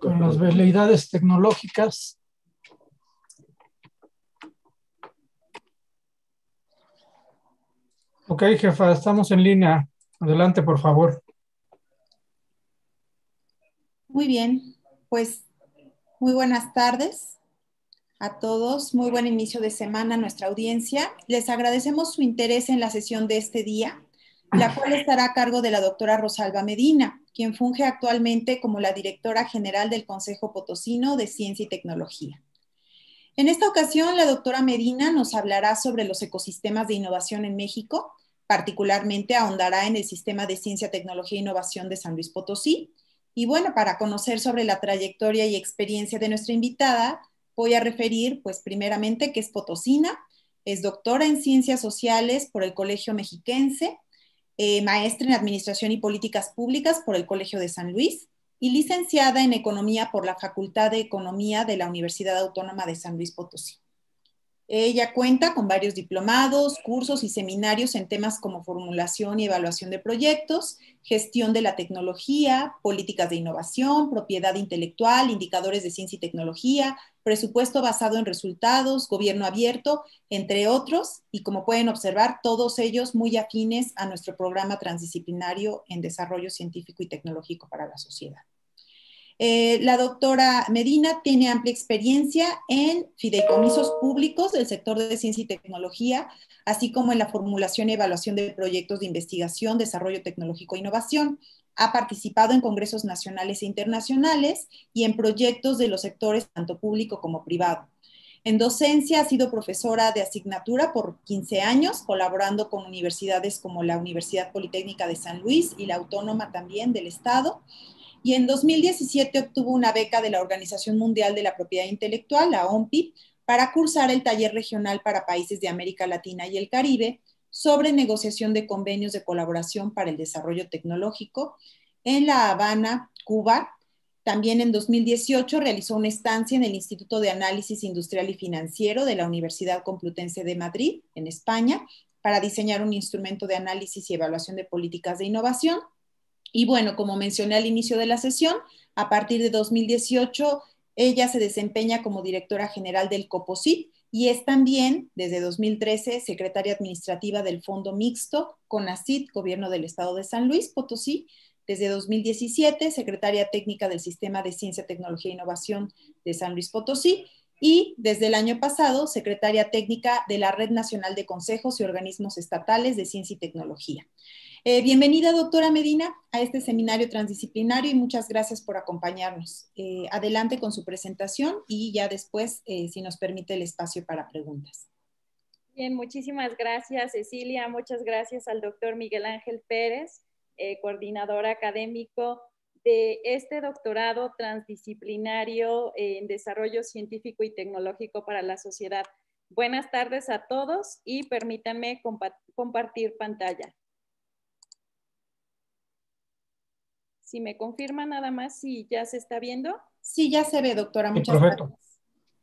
con las veleidades tecnológicas Ok, jefa, estamos en línea. Adelante, por favor. Muy bien, pues muy buenas tardes a todos. Muy buen inicio de semana a nuestra audiencia. Les agradecemos su interés en la sesión de este día, la cual estará a cargo de la doctora Rosalba Medina quien funge actualmente como la directora general del Consejo Potosino de Ciencia y Tecnología. En esta ocasión, la doctora Medina nos hablará sobre los ecosistemas de innovación en México, particularmente ahondará en el sistema de ciencia, tecnología e innovación de San Luis Potosí. Y bueno, para conocer sobre la trayectoria y experiencia de nuestra invitada, voy a referir, pues primeramente, que es potosina, es doctora en ciencias sociales por el Colegio Mexiquense, eh, maestra en Administración y Políticas Públicas por el Colegio de San Luis y licenciada en Economía por la Facultad de Economía de la Universidad Autónoma de San Luis Potosí. Ella cuenta con varios diplomados, cursos y seminarios en temas como formulación y evaluación de proyectos, gestión de la tecnología, políticas de innovación, propiedad intelectual, indicadores de ciencia y tecnología, presupuesto basado en resultados, gobierno abierto, entre otros, y como pueden observar, todos ellos muy afines a nuestro programa transdisciplinario en desarrollo científico y tecnológico para la sociedad. Eh, la doctora Medina tiene amplia experiencia en fideicomisos públicos del sector de ciencia y tecnología, así como en la formulación y evaluación de proyectos de investigación, desarrollo tecnológico e innovación. Ha participado en congresos nacionales e internacionales y en proyectos de los sectores tanto público como privado. En docencia ha sido profesora de asignatura por 15 años, colaborando con universidades como la Universidad Politécnica de San Luis y la Autónoma también del Estado y en 2017 obtuvo una beca de la Organización Mundial de la Propiedad Intelectual, la OMPI, para cursar el taller regional para países de América Latina y el Caribe sobre negociación de convenios de colaboración para el desarrollo tecnológico en La Habana, Cuba. También en 2018 realizó una estancia en el Instituto de Análisis Industrial y Financiero de la Universidad Complutense de Madrid, en España, para diseñar un instrumento de análisis y evaluación de políticas de innovación. Y bueno, como mencioné al inicio de la sesión, a partir de 2018 ella se desempeña como directora general del COPOSIT y es también, desde 2013, secretaria administrativa del Fondo Mixto Conasit, Gobierno del Estado de San Luis Potosí. Desde 2017, secretaria técnica del Sistema de Ciencia, Tecnología e Innovación de San Luis Potosí. Y desde el año pasado, secretaria técnica de la Red Nacional de Consejos y Organismos Estatales de Ciencia y Tecnología. Eh, bienvenida, doctora Medina, a este seminario transdisciplinario y muchas gracias por acompañarnos. Eh, adelante con su presentación y ya después, eh, si nos permite el espacio para preguntas. Bien, muchísimas gracias, Cecilia. Muchas gracias al doctor Miguel Ángel Pérez, coordinador académico de este doctorado transdisciplinario en desarrollo científico y tecnológico para la sociedad. Buenas tardes a todos y permítanme compartir pantalla. Si me confirma nada más si ya se está viendo. Sí, ya se ve, doctora. Muchas gracias.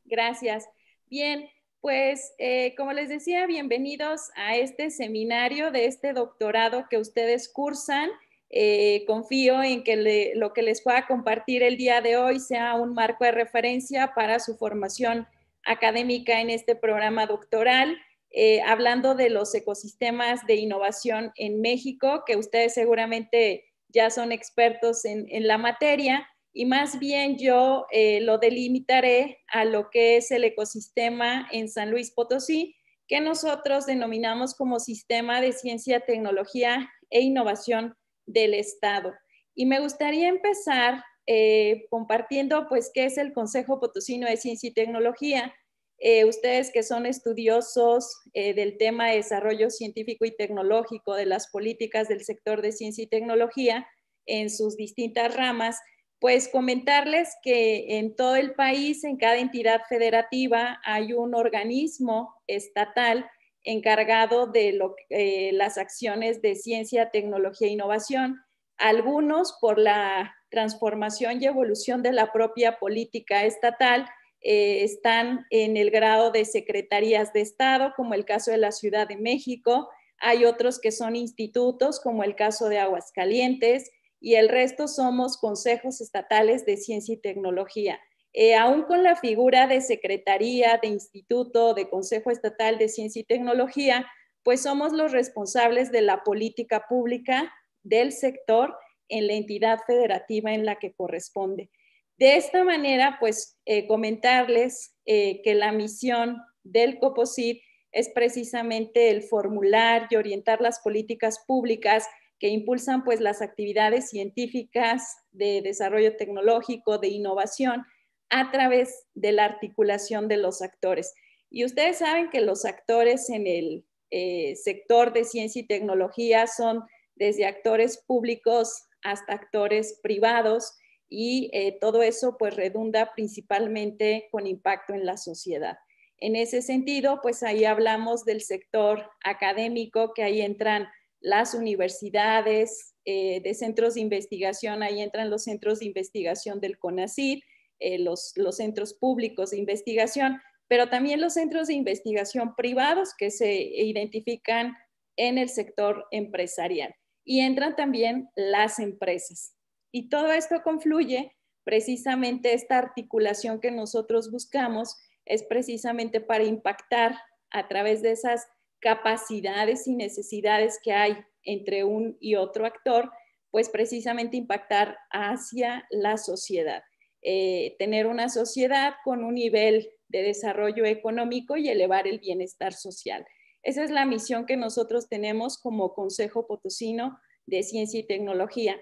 Gracias. Bien, pues eh, como les decía, bienvenidos a este seminario de este doctorado que ustedes cursan. Eh, confío en que lo que les pueda compartir el día de hoy sea un marco de referencia para su formación académica en este programa doctoral, eh, hablando de los ecosistemas de innovación en México, que ustedes seguramente ya son expertos en, en la materia y más bien yo eh, lo delimitaré a lo que es el ecosistema en San Luis Potosí, que nosotros denominamos como sistema de ciencia, tecnología e innovación del Estado. Y me gustaría empezar eh, compartiendo pues qué es el Consejo Potosino de Ciencia y Tecnología eh, ustedes que son estudiosos eh, del tema de desarrollo científico y tecnológico, de las políticas del sector de ciencia y tecnología en sus distintas ramas, pues comentarles que en todo el país, en cada entidad federativa, hay un organismo estatal encargado de eh, las acciones de ciencia, tecnología e innovación, algunos por la transformación y evolución de la propia política estatal, eh, están en el grado de secretarías de Estado, como el caso de la Ciudad de México. Hay otros que son institutos, como el caso de Aguascalientes, y el resto somos consejos estatales de ciencia y tecnología. Eh, aún con la figura de secretaría, de instituto, de Consejo Estatal de Ciencia y Tecnología, pues somos los responsables de la política pública del sector en la entidad federativa en la que corresponde. De esta manera, pues eh, comentarles eh, que la misión del COPOSIT es precisamente el formular y orientar las políticas públicas que impulsan pues las actividades científicas de desarrollo tecnológico, de innovación, a través de la articulación de los actores. Y ustedes saben que los actores en el eh, sector de ciencia y tecnología son desde actores públicos hasta actores privados, y eh, todo eso pues redunda principalmente con impacto en la sociedad. En ese sentido, pues ahí hablamos del sector académico, que ahí entran las universidades, eh, de centros de investigación, ahí entran los centros de investigación del CONACYT, eh, los centros públicos de investigación, pero también los centros de investigación privados que se identifican en el sector empresarial. Y entran también las empresas. Y todo esto confluye precisamente esta articulación que nosotros buscamos es precisamente para impactar a través de esas capacidades y necesidades que hay entre un y otro actor, pues precisamente impactar hacia la sociedad. Eh, tener una sociedad con un nivel de desarrollo económico y elevar el bienestar social. Esa es la misión que nosotros tenemos como Consejo Potosino de Ciencia y Tecnología.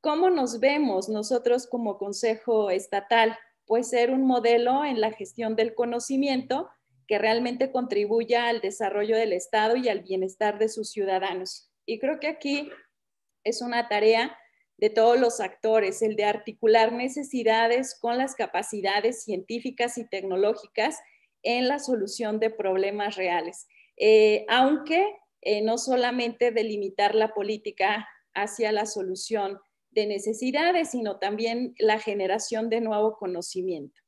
¿Cómo nos vemos nosotros como Consejo Estatal? Puede ser un modelo en la gestión del conocimiento que realmente contribuya al desarrollo del Estado y al bienestar de sus ciudadanos. Y creo que aquí es una tarea de todos los actores, el de articular necesidades con las capacidades científicas y tecnológicas en la solución de problemas reales. Eh, aunque eh, no solamente delimitar la política hacia la solución de necesidades, sino también la generación de nuevo conocimiento.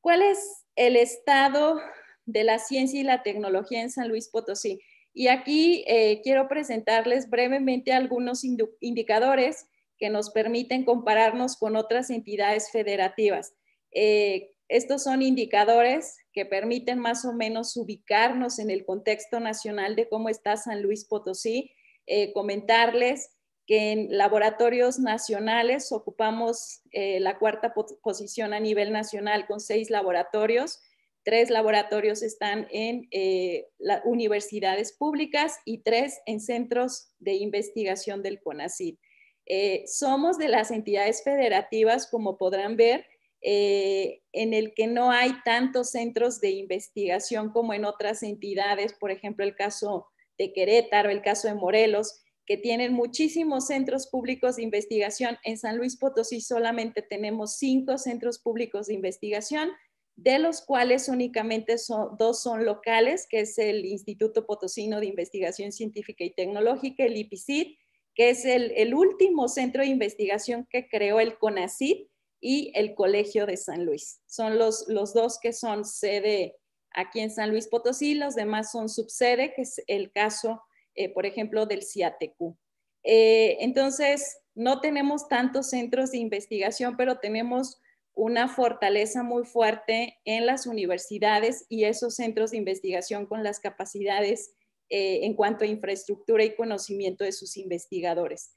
¿Cuál es el estado de la ciencia y la tecnología en San Luis Potosí? Y aquí eh, quiero presentarles brevemente algunos indicadores que nos permiten compararnos con otras entidades federativas. Eh, estos son indicadores que permiten más o menos ubicarnos en el contexto nacional de cómo está San Luis Potosí, eh, comentarles que en laboratorios nacionales ocupamos eh, la cuarta posición a nivel nacional con seis laboratorios. Tres laboratorios están en eh, las universidades públicas y tres en centros de investigación del CONACYT. Eh, somos de las entidades federativas, como podrán ver, en el que no hay tantos centros de investigación como en otras entidades, por ejemplo, el caso de Querétaro, el caso de Morelos que tienen muchísimos centros públicos de investigación. En San Luis Potosí solamente tenemos cinco centros públicos de investigación, de los cuales únicamente dos son locales, que es el Instituto Potosino de Investigación Científica y Tecnológica, el IPICIT, que es el, último centro de investigación que creó el CONACIT y el Colegio de San Luis. Son los, los dos que son sede aquí en San Luis Potosí, los demás son subsede, que es el caso eh, por ejemplo, del CIATECU. Eh, entonces, no tenemos tantos centros de investigación, pero tenemos una fortaleza muy fuerte en las universidades y esos centros de investigación con las capacidades eh, en cuanto a infraestructura y conocimiento de sus investigadores.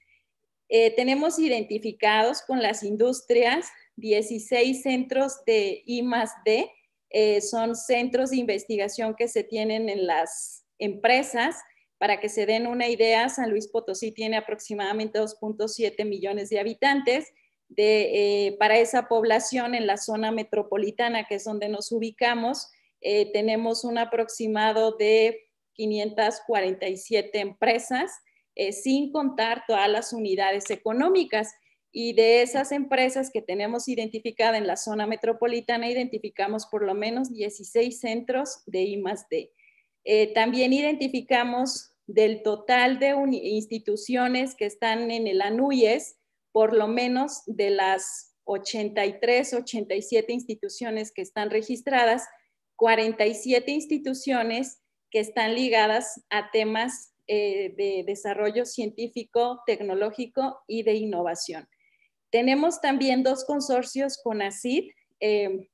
tenemos identificados con las industrias 16 centros de I más D, son centros de investigación que se tienen en las empresas para que se den una idea, San Luis Potosí tiene aproximadamente 2.7 millones de habitantes. Eh, para esa población en la zona metropolitana, que es donde nos ubicamos, eh, tenemos un aproximado de 547 empresas, eh, sin contar todas las unidades económicas. Y de esas empresas que tenemos identificadas en la zona metropolitana, identificamos por lo menos 16 centros de I+D. Eh, también identificamos del total de instituciones que están en el ANUIES, por lo menos de las 83, 87 instituciones que están registradas, 47 instituciones que están ligadas a temas eh, de desarrollo científico, tecnológico y de innovación. Tenemos también dos consorcios con ACID, eh,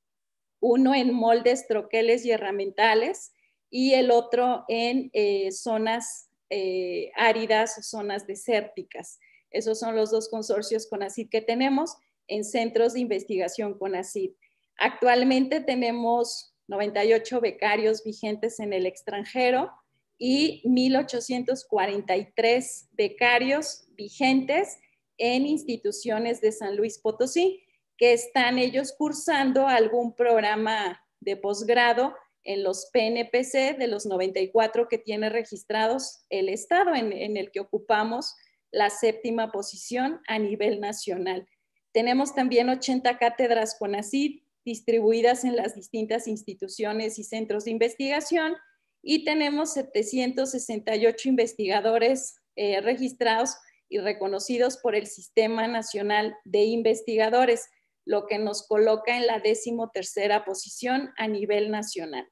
uno en moldes, troqueles y herramientales, y el otro en eh, zonas eh, áridas o zonas desérticas. Esos son los dos consorcios CONACID que tenemos en centros de investigación CONACID. Actualmente tenemos 98 becarios vigentes en el extranjero y 1.843 becarios vigentes en instituciones de San Luis Potosí, que están ellos cursando algún programa de posgrado en los PNPC de los 94 que tiene registrados el Estado en, el que ocupamos la séptima posición a nivel nacional. Tenemos también 80 cátedras CONACYT distribuidas en las distintas instituciones y centros de investigación y tenemos 768 investigadores eh, registrados y reconocidos por el Sistema Nacional de Investigadores lo que nos coloca en la decimotercera posición a nivel nacional.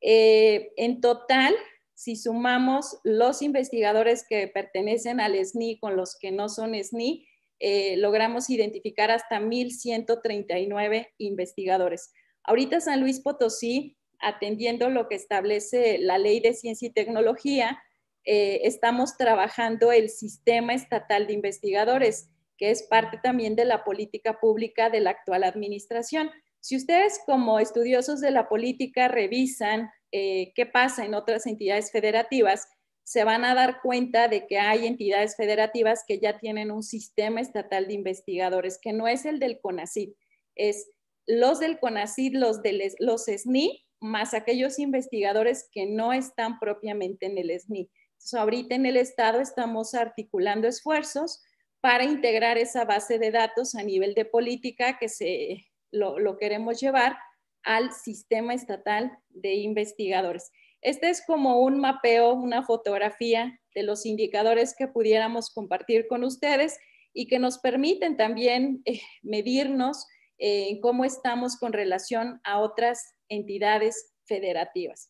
Eh, en total, si sumamos los investigadores que pertenecen al SNI con los que no son SNI, eh, logramos identificar hasta 1.139 investigadores. Ahorita San Luis Potosí, atendiendo lo que establece la ley de ciencia y tecnología, eh, estamos trabajando el sistema estatal de investigadores que es parte también de la política pública de la actual administración. Si ustedes como estudiosos de la política revisan eh, qué pasa en otras entidades federativas, se van a dar cuenta de que hay entidades federativas que ya tienen un sistema estatal de investigadores, que no es el del CONACID, es los del CONACID, los, del, los SNI, más aquellos investigadores que no están propiamente en el SNI. ahorita en el Estado estamos articulando esfuerzos para integrar esa base de datos a nivel de política que se, lo, queremos llevar al sistema estatal de investigadores. Este es como un mapeo, una fotografía de los indicadores que pudiéramos compartir con ustedes y que nos permiten también eh, medirnos eh, en cómo estamos con relación a otras entidades federativas.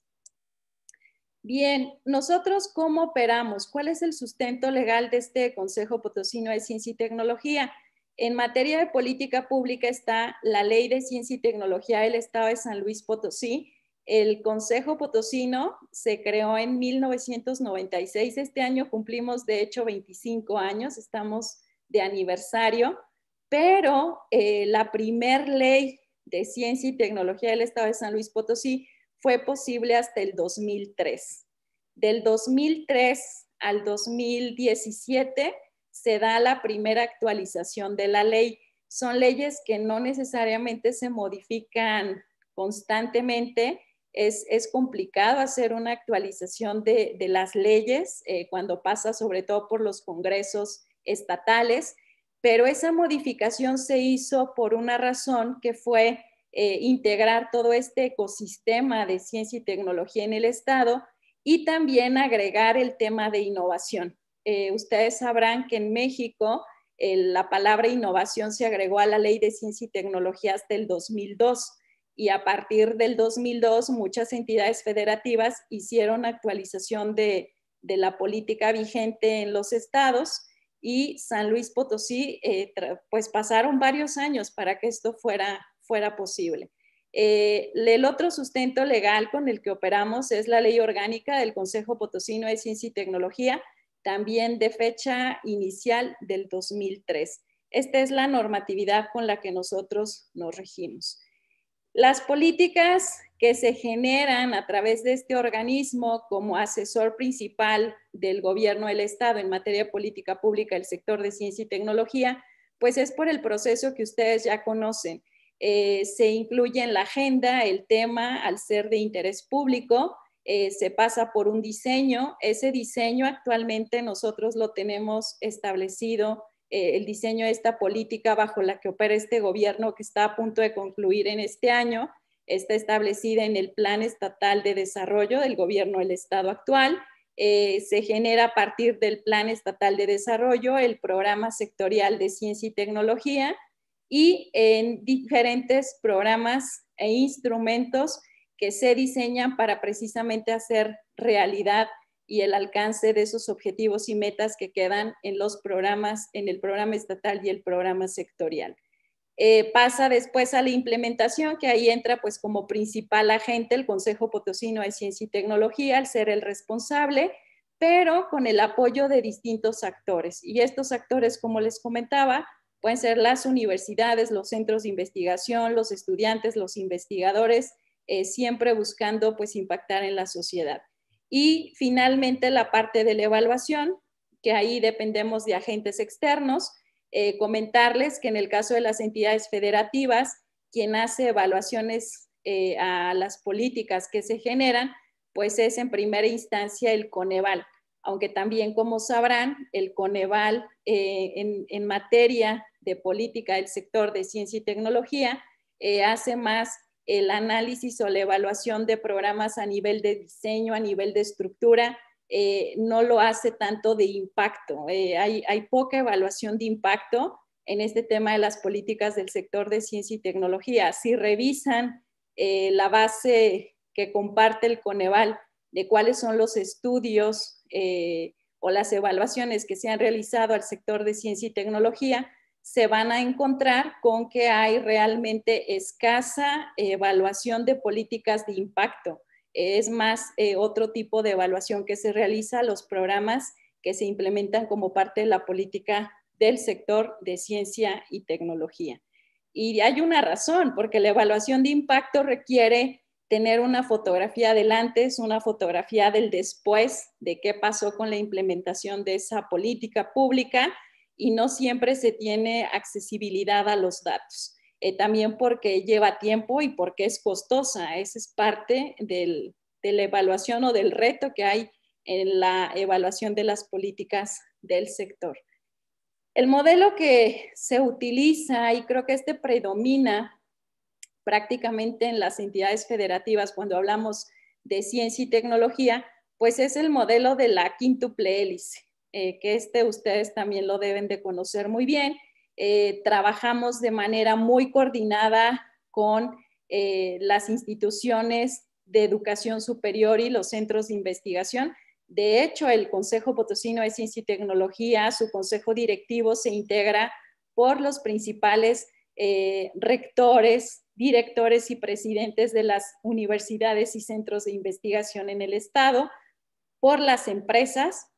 Bien, nosotros cómo operamos, cuál es el sustento legal de este Consejo Potosino de Ciencia y Tecnología. En materia de política pública está la Ley de Ciencia y Tecnología del Estado de San Luis Potosí. El Consejo Potosino se creó en 1996. Este año cumplimos, de hecho, 25 años, estamos de aniversario, pero eh, la primer ley de ciencia y tecnología del Estado de San Luis Potosí fue posible hasta el 2003. Del 2003 al 2017 se da la primera actualización de la ley. Son leyes que no necesariamente se modifican constantemente. Es, complicado hacer una actualización de, las leyes eh, cuando pasa sobre todo por los congresos estatales, pero esa modificación se hizo por una razón que fue eh, integrar todo este ecosistema de ciencia y tecnología en el Estado y también agregar el tema de innovación. Eh, ustedes sabrán que en México eh, la palabra innovación se agregó a la ley de ciencia y tecnología hasta el 2002 y a partir del 2002 muchas entidades federativas hicieron actualización de, la política vigente en los estados y San Luis Potosí, pues pasaron varios años para que esto fuera fuera posible. Eh, el otro sustento legal con el que operamos es la ley orgánica del Consejo Potosino de Ciencia y Tecnología, también de fecha inicial del 2003. Esta es la normatividad con la que nosotros nos regimos. Las políticas que se generan a través de este organismo como asesor principal del gobierno del Estado en materia política pública del sector de ciencia y tecnología, pues es por el proceso que ustedes ya conocen eh, se incluye en la agenda el tema al ser de interés público, eh, se pasa por un diseño. Ese diseño actualmente nosotros lo tenemos establecido, eh, el diseño de esta política bajo la que opera este gobierno que está a punto de concluir en este año, está establecida en el Plan Estatal de Desarrollo del gobierno del Estado actual. se genera a partir del Plan Estatal de Desarrollo el Programa Sectorial de Ciencia y Tecnología y en diferentes programas e instrumentos que se diseñan para precisamente hacer realidad y el alcance de esos objetivos y metas que quedan en los programas, en el programa estatal y el programa sectorial. Eh, pasa después a la implementación, que ahí entra pues como principal agente el Consejo Potosino de Ciencia y Tecnología, al ser el responsable, pero con el apoyo de distintos actores. Y estos actores, como les comentaba, Pueden ser las universidades, los centros de investigación, los estudiantes, los investigadores, eh, siempre buscando pues impactar en la sociedad. Y finalmente la parte de la evaluación, que ahí dependemos de agentes externos. Eh, comentarles que en el caso de las entidades federativas, quien hace evaluaciones eh, a las políticas que se generan, pues es en primera instancia el Coneval, aunque también, como sabrán, el Coneval en, en, materia de política del sector de ciencia y tecnología, eh, hace más el análisis o la evaluación de programas a nivel de diseño, a nivel de estructura, eh, no lo hace tanto de impacto. Eh, hay, poca evaluación de impacto en este tema de las políticas del sector de ciencia y tecnología. Si revisan la base que comparte el Coneval de cuáles son los estudios o las evaluaciones que se han realizado al sector de ciencia y tecnología, se van a encontrar con que hay realmente escasa evaluación de políticas de impacto. Es más eh, otro tipo de evaluación que se realiza, los programas que se implementan como parte de la política del sector de ciencia y tecnología. Y hay una razón, porque la evaluación de impacto requiere tener una fotografía del antes, una fotografía del después, de qué pasó con la implementación de esa política pública, y no siempre se tiene accesibilidad a los datos. Eh, también porque lleva tiempo y porque es costosa. Esa es parte del, de la evaluación o del reto que hay en la evaluación de las políticas del sector. El modelo que se utiliza, y creo que este predomina prácticamente en las entidades federativas cuando hablamos de ciencia y tecnología, pues es el modelo de la quíntuple hélice. Eh, que este ustedes también lo deben de conocer muy bien. Eh, trabajamos de manera muy coordinada con eh, las instituciones de educación superior y los centros de investigación. De hecho, el Consejo Potosino de Ciencia y Tecnología, su consejo directivo se integra por los principales rectores, directores y presidentes de las universidades y centros de investigación en el Estado, por las empresas,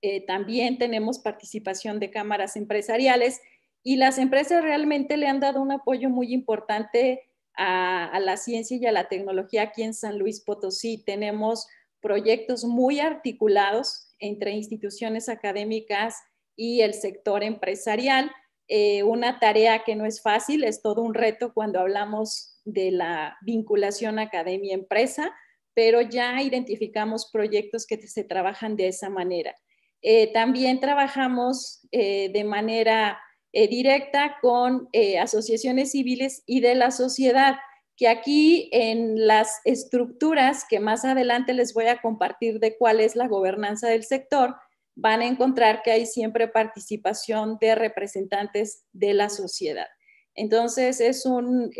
eh, también tenemos participación de cámaras empresariales y las empresas realmente le han dado un apoyo muy importante a, la ciencia y a la tecnología aquí en San Luis Potosí. Tenemos proyectos muy articulados entre instituciones académicas y el sector empresarial. Eh, una tarea que no es fácil, es todo un reto cuando hablamos de la vinculación academia-empresa, pero ya identificamos proyectos que se trabajan de esa manera. Eh, también trabajamos eh, de manera eh, directa con asociaciones civiles y de la sociedad, que aquí en las estructuras que más adelante les voy a compartir de cuál es la gobernanza del sector, van a encontrar que hay siempre participación de representantes de la sociedad. Entonces es un,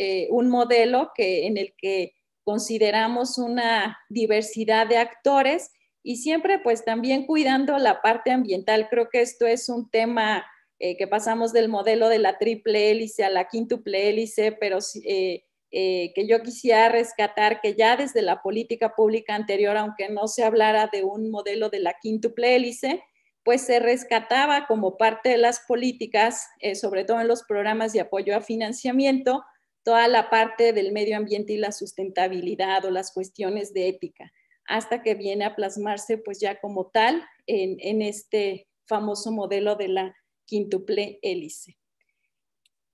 modelo que, en el que consideramos una diversidad de actores y siempre pues también cuidando la parte ambiental. Creo que esto es un tema eh, que pasamos del modelo de la triple hélice a la quíntuple hélice, pero eh, eh, que yo quisiera rescatar que ya desde la política pública anterior, aunque no se hablara de un modelo de la quíntuple hélice, pues se rescataba como parte de las políticas, sobre todo en los programas de apoyo a financiamiento, toda la parte del medio ambiente y la sustentabilidad o las cuestiones de ética hasta que viene a plasmarse pues ya como tal en, este famoso modelo de la quintuple hélice.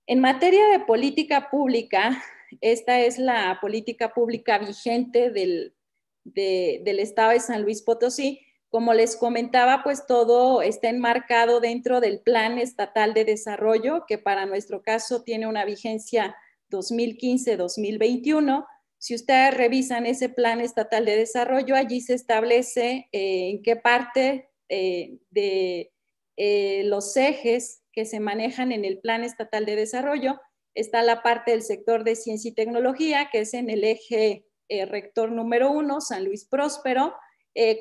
En materia de política pública, esta es la política pública vigente del, del Estado de San Luis Potosí. Como les comentaba, pues todo está enmarcado dentro del Plan Estatal de Desarrollo, que para nuestro caso tiene una vigencia 2015-2021 si ustedes revisan ese plan estatal de desarrollo, allí se establece eh, en qué parte eh, de eh, los ejes que se manejan en el plan estatal de desarrollo está la parte del sector de ciencia y tecnología, que es en el eje rector número uno, San Luis Próspero,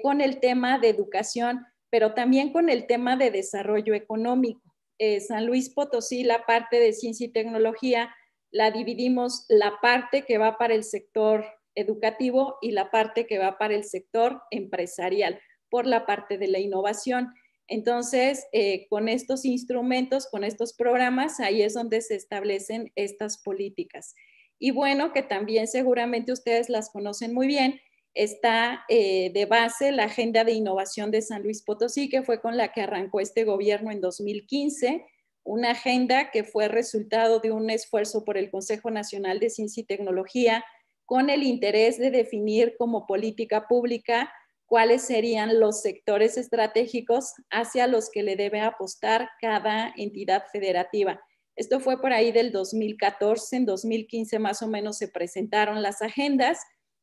con el tema de educación, pero también con el tema de desarrollo económico. San Luis Potosí, la parte de ciencia y tecnología, la dividimos la parte que va para el sector educativo y la parte que va para el sector empresarial, por la parte de la innovación. Entonces, eh, con estos instrumentos, con estos programas, ahí es donde se establecen estas políticas. Y bueno, que también seguramente ustedes las conocen muy bien, está eh, de base la Agenda de Innovación de San Luis Potosí, que fue con la que arrancó este gobierno en 2015 una agenda que fue resultado de un esfuerzo por el Consejo Nacional de Ciencia y Tecnología con el interés de definir como política pública cuáles serían los sectores estratégicos hacia los que le debe apostar cada entidad federativa. Esto fue por ahí del 2014, en 2015 más o menos se presentaron las agendas.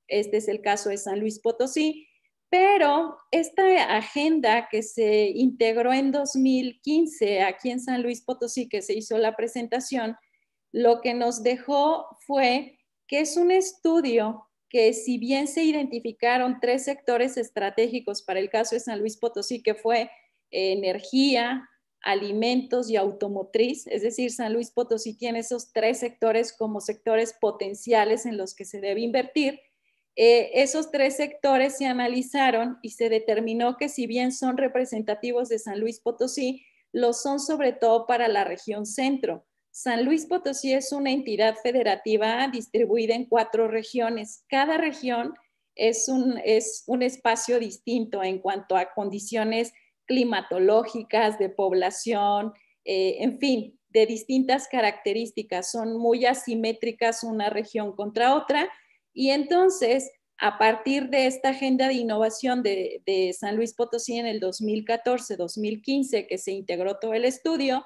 Este es el caso de San Luis Potosí pero esta agenda que se integró en 2015 aquí en San Luis Potosí, que se hizo la presentación, lo que nos dejó fue que es un estudio que si bien se identificaron tres sectores estratégicos para el caso de San Luis Potosí, que fue eh, energía, alimentos y automotriz, es decir, San Luis Potosí tiene esos tres sectores como sectores potenciales en los que se debe invertir, eh, esos tres sectores se analizaron y se determinó que si bien son representativos de San Luis Potosí, lo son sobre todo para la región centro. San Luis Potosí es una entidad federativa distribuida en cuatro regiones. Cada región es un, espacio distinto en cuanto a condiciones climatológicas, de población, eh, en fin, de distintas características. Son muy asimétricas una región contra otra y entonces, a partir de esta agenda de innovación de, San Luis Potosí en el 2014-2015, que se integró todo el estudio,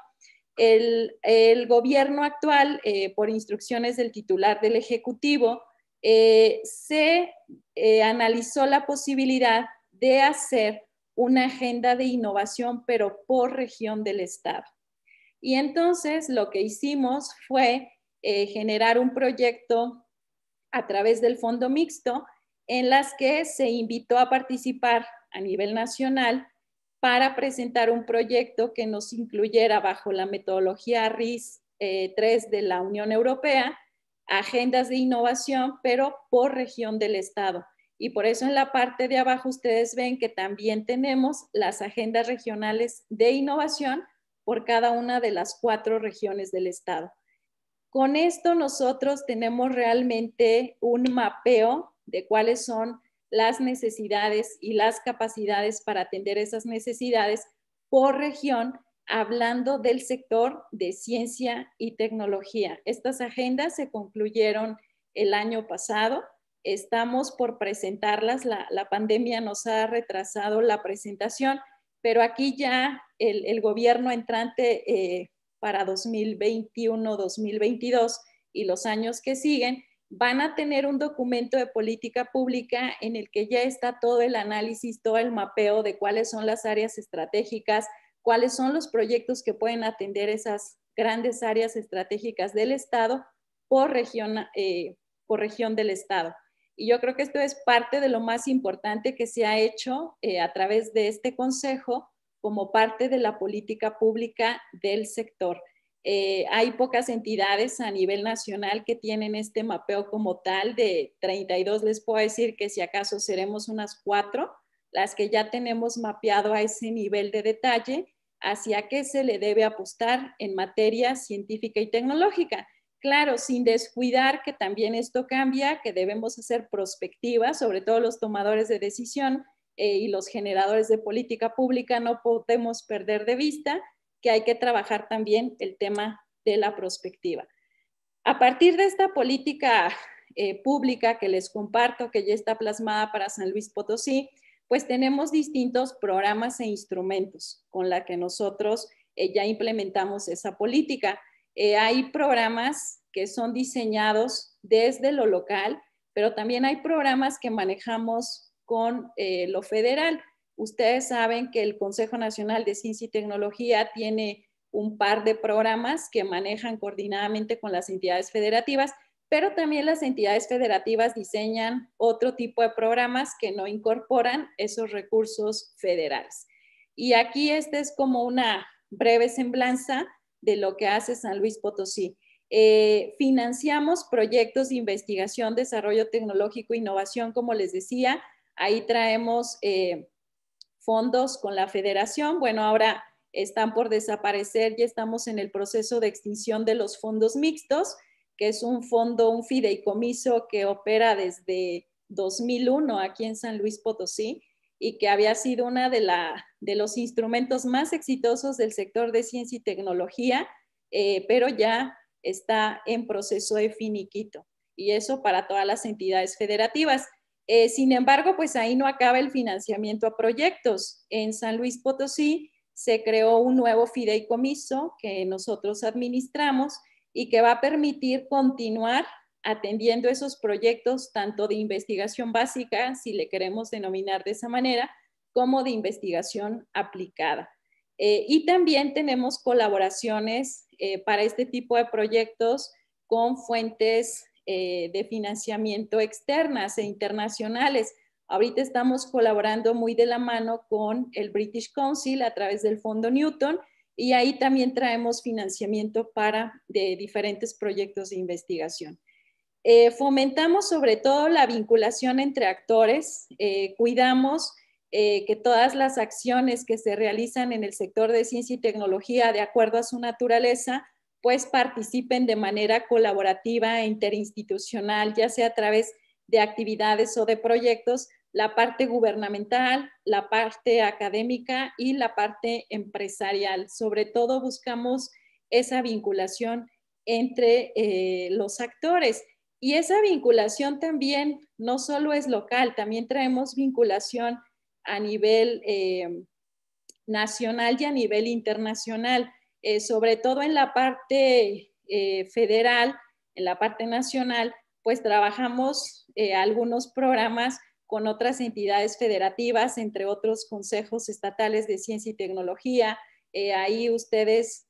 el, gobierno actual, eh, por instrucciones del titular del Ejecutivo, eh, se eh, analizó la posibilidad de hacer una agenda de innovación, pero por región del Estado. Y entonces lo que hicimos fue generar un proyecto a través del Fondo Mixto, en las que se invitó a participar a nivel nacional para presentar un proyecto que nos incluyera bajo la metodología RIS 3 eh, de la Unión Europea, agendas de innovación, pero por región del Estado. Y por eso en la parte de abajo ustedes ven que también tenemos las agendas regionales de innovación por cada una de las cuatro regiones del Estado. Con esto nosotros tenemos realmente un mapeo de cuáles son las necesidades y las capacidades para atender esas necesidades por región, hablando del sector de ciencia y tecnología. Estas agendas se concluyeron el año pasado. Estamos por presentarlas. La, pandemia nos ha retrasado la presentación, pero aquí ya el, gobierno entrante eh, para 2021-2022 y los años que siguen, van a tener un documento de política pública en el que ya está todo el análisis, todo el mapeo de cuáles son las áreas estratégicas, cuáles son los proyectos que pueden atender esas grandes áreas estratégicas del Estado por región, eh, región del Estado. Y yo creo que esto es parte de lo más importante que se ha hecho eh, a través de este Consejo como parte de la política pública del sector. Eh, hay pocas entidades a nivel nacional que tienen este mapeo como tal, de 32 les puedo decir que si acaso seremos unas cuatro las que ya tenemos mapeado a ese nivel de detalle hacia qué se le debe apostar en materia científica y tecnológica. Claro, sin descuidar que también esto cambia, que debemos hacer prospectivas, sobre todo los tomadores de decisión, eh, y los generadores de política pública, no podemos perder de vista que hay que trabajar también el tema de la prospectiva. A partir de esta política eh, pública que les comparto, que ya está plasmada para San Luis Potosí, pues tenemos distintos programas e instrumentos con la que nosotros eh, ya implementamos esa política. hay programas que son diseñados desde lo local, pero también hay programas que manejamos con eh, lo federal. Ustedes saben que el Consejo Nacional de Ciencia y Tecnología tiene un par de programas que manejan coordinadamente con las entidades federativas, pero también las entidades federativas diseñan otro tipo de programas que no incorporan esos recursos federales. Y aquí esta es como una breve semblanza de lo que hace San Luis Potosí. Eh, financiamos proyectos de investigación, desarrollo tecnológico, e innovación, como les decía, Ahí traemos eh, fondos con la federación. Bueno, ahora están por desaparecer, ya estamos en el proceso de extinción de los fondos mixtos, que es un fondo, un fideicomiso que opera desde 2001 aquí en San Luis Potosí y que había sido uno de, los instrumentos más exitosos del sector de ciencia y tecnología, eh, pero ya está en proceso de finiquito. Y eso para todas las entidades federativas. Eh, sin embargo, pues ahí no acaba el financiamiento a proyectos. En San Luis Potosí se creó un nuevo fideicomiso que nosotros administramos y que va a permitir continuar atendiendo esos proyectos tanto de investigación básica, si le queremos denominar de esa manera, como de investigación aplicada. Eh, y también tenemos colaboraciones eh, para este tipo de proyectos con fuentes eh, de financiamiento externas e internacionales. Ahorita estamos colaborando muy de la mano con el British Council a través del Fondo Newton y ahí también traemos financiamiento para diferentes proyectos de investigación. Eh, fomentamos sobre todo la vinculación entre actores, eh, cuidamos que todas las acciones que se realizan en el sector de ciencia y tecnología, de acuerdo a su naturaleza, pues participen de manera colaborativa e interinstitucional, ya sea a través de actividades o de proyectos, la parte gubernamental, la parte académica y la parte empresarial. Sobre todo buscamos esa vinculación entre eh, los actores. Y esa vinculación también no solo es local, también traemos vinculación a nivel eh, nacional y a nivel internacional. Eh, sobre todo en la parte eh, federal, en la parte nacional, pues trabajamos eh, algunos programas con otras entidades federativas, entre otros consejos estatales de ciencia y tecnología. ahí ustedes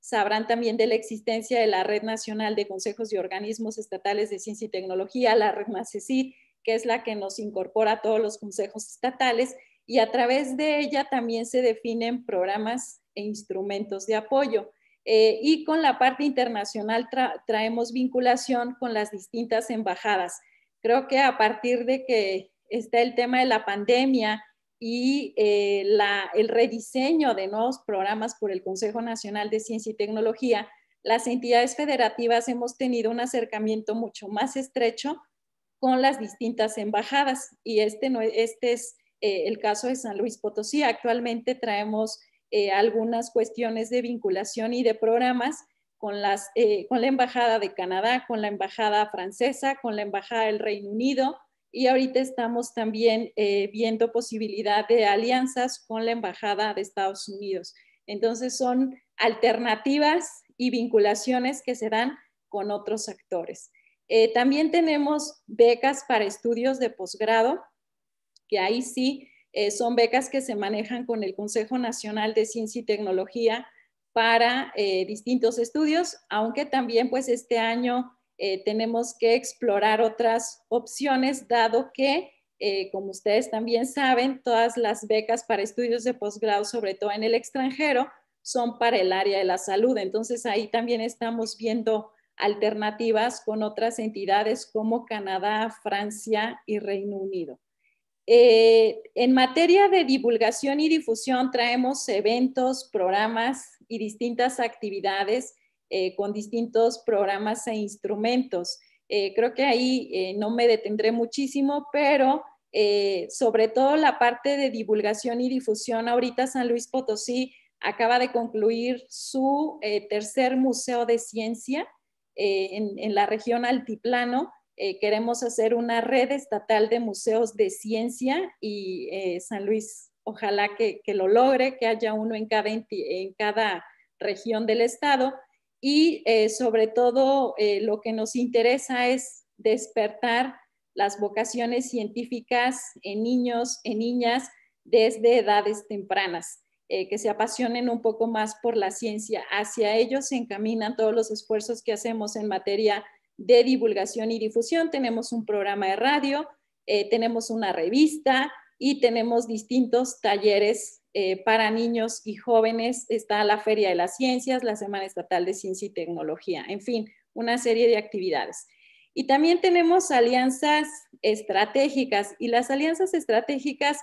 sabrán también de la existencia de la Red Nacional de Consejos y Organismos Estatales de Ciencia y Tecnología, la Red NACECIT, que es la que nos incorpora a todos los consejos estatales y a través de ella también se definen programas e instrumentos de apoyo. Eh, y con la parte internacional traemos vinculación con las distintas embajadas. Creo que a partir de que está el tema de la pandemia y eh, el rediseño de nuevos programas por el Consejo Nacional de Ciencia y Tecnología, las entidades federativas hemos tenido un acercamiento mucho más estrecho con las distintas embajadas y este, no, este es eh, el caso de San Luis Potosí. Actualmente traemos eh, algunas cuestiones de vinculación y de programas con, las, eh, con la Embajada de Canadá, con la Embajada francesa, con la Embajada del Reino Unido y ahorita estamos también eh, viendo posibilidad de alianzas con la Embajada de Estados Unidos. Entonces son alternativas y vinculaciones que se dan con otros actores. también tenemos becas para estudios de posgrado, que ahí sí eh, son becas que se manejan con el Consejo Nacional de Ciencia y Tecnología para eh, distintos estudios, aunque también pues este año eh, tenemos que explorar otras opciones, dado que, como ustedes también saben, todas las becas para estudios de posgrado, sobre todo en el extranjero, son para el área de la salud. Entonces ahí también estamos viendo alternativas con otras entidades como Canadá, Francia y Reino Unido. Eh, en materia de divulgación y difusión traemos eventos, programas y distintas actividades eh, con distintos programas e instrumentos. Eh, creo que ahí no me detendré muchísimo, pero sobre todo la parte de divulgación y difusión, ahorita San Luis Potosí acaba de concluir su tercer museo de ciencia en la región altiplano eh, queremos hacer una red estatal de museos de ciencia y eh, San Luis, ojalá que, lo logre, que haya uno en cada, región del estado. Y eh, sobre todo lo que nos interesa es despertar las vocaciones científicas en niños, en niñas, desde edades tempranas. que se apasionen un poco más por la ciencia. Hacia ellos se encaminan todos los esfuerzos que hacemos en materia de divulgación y difusión. Tenemos un programa de radio, eh, tenemos una revista y tenemos distintos talleres eh, para niños y jóvenes. Está la Feria de las Ciencias, la Semana Estatal de Ciencia y Tecnología, en fin, una serie de actividades. Y también tenemos alianzas estratégicas y las alianzas estratégicas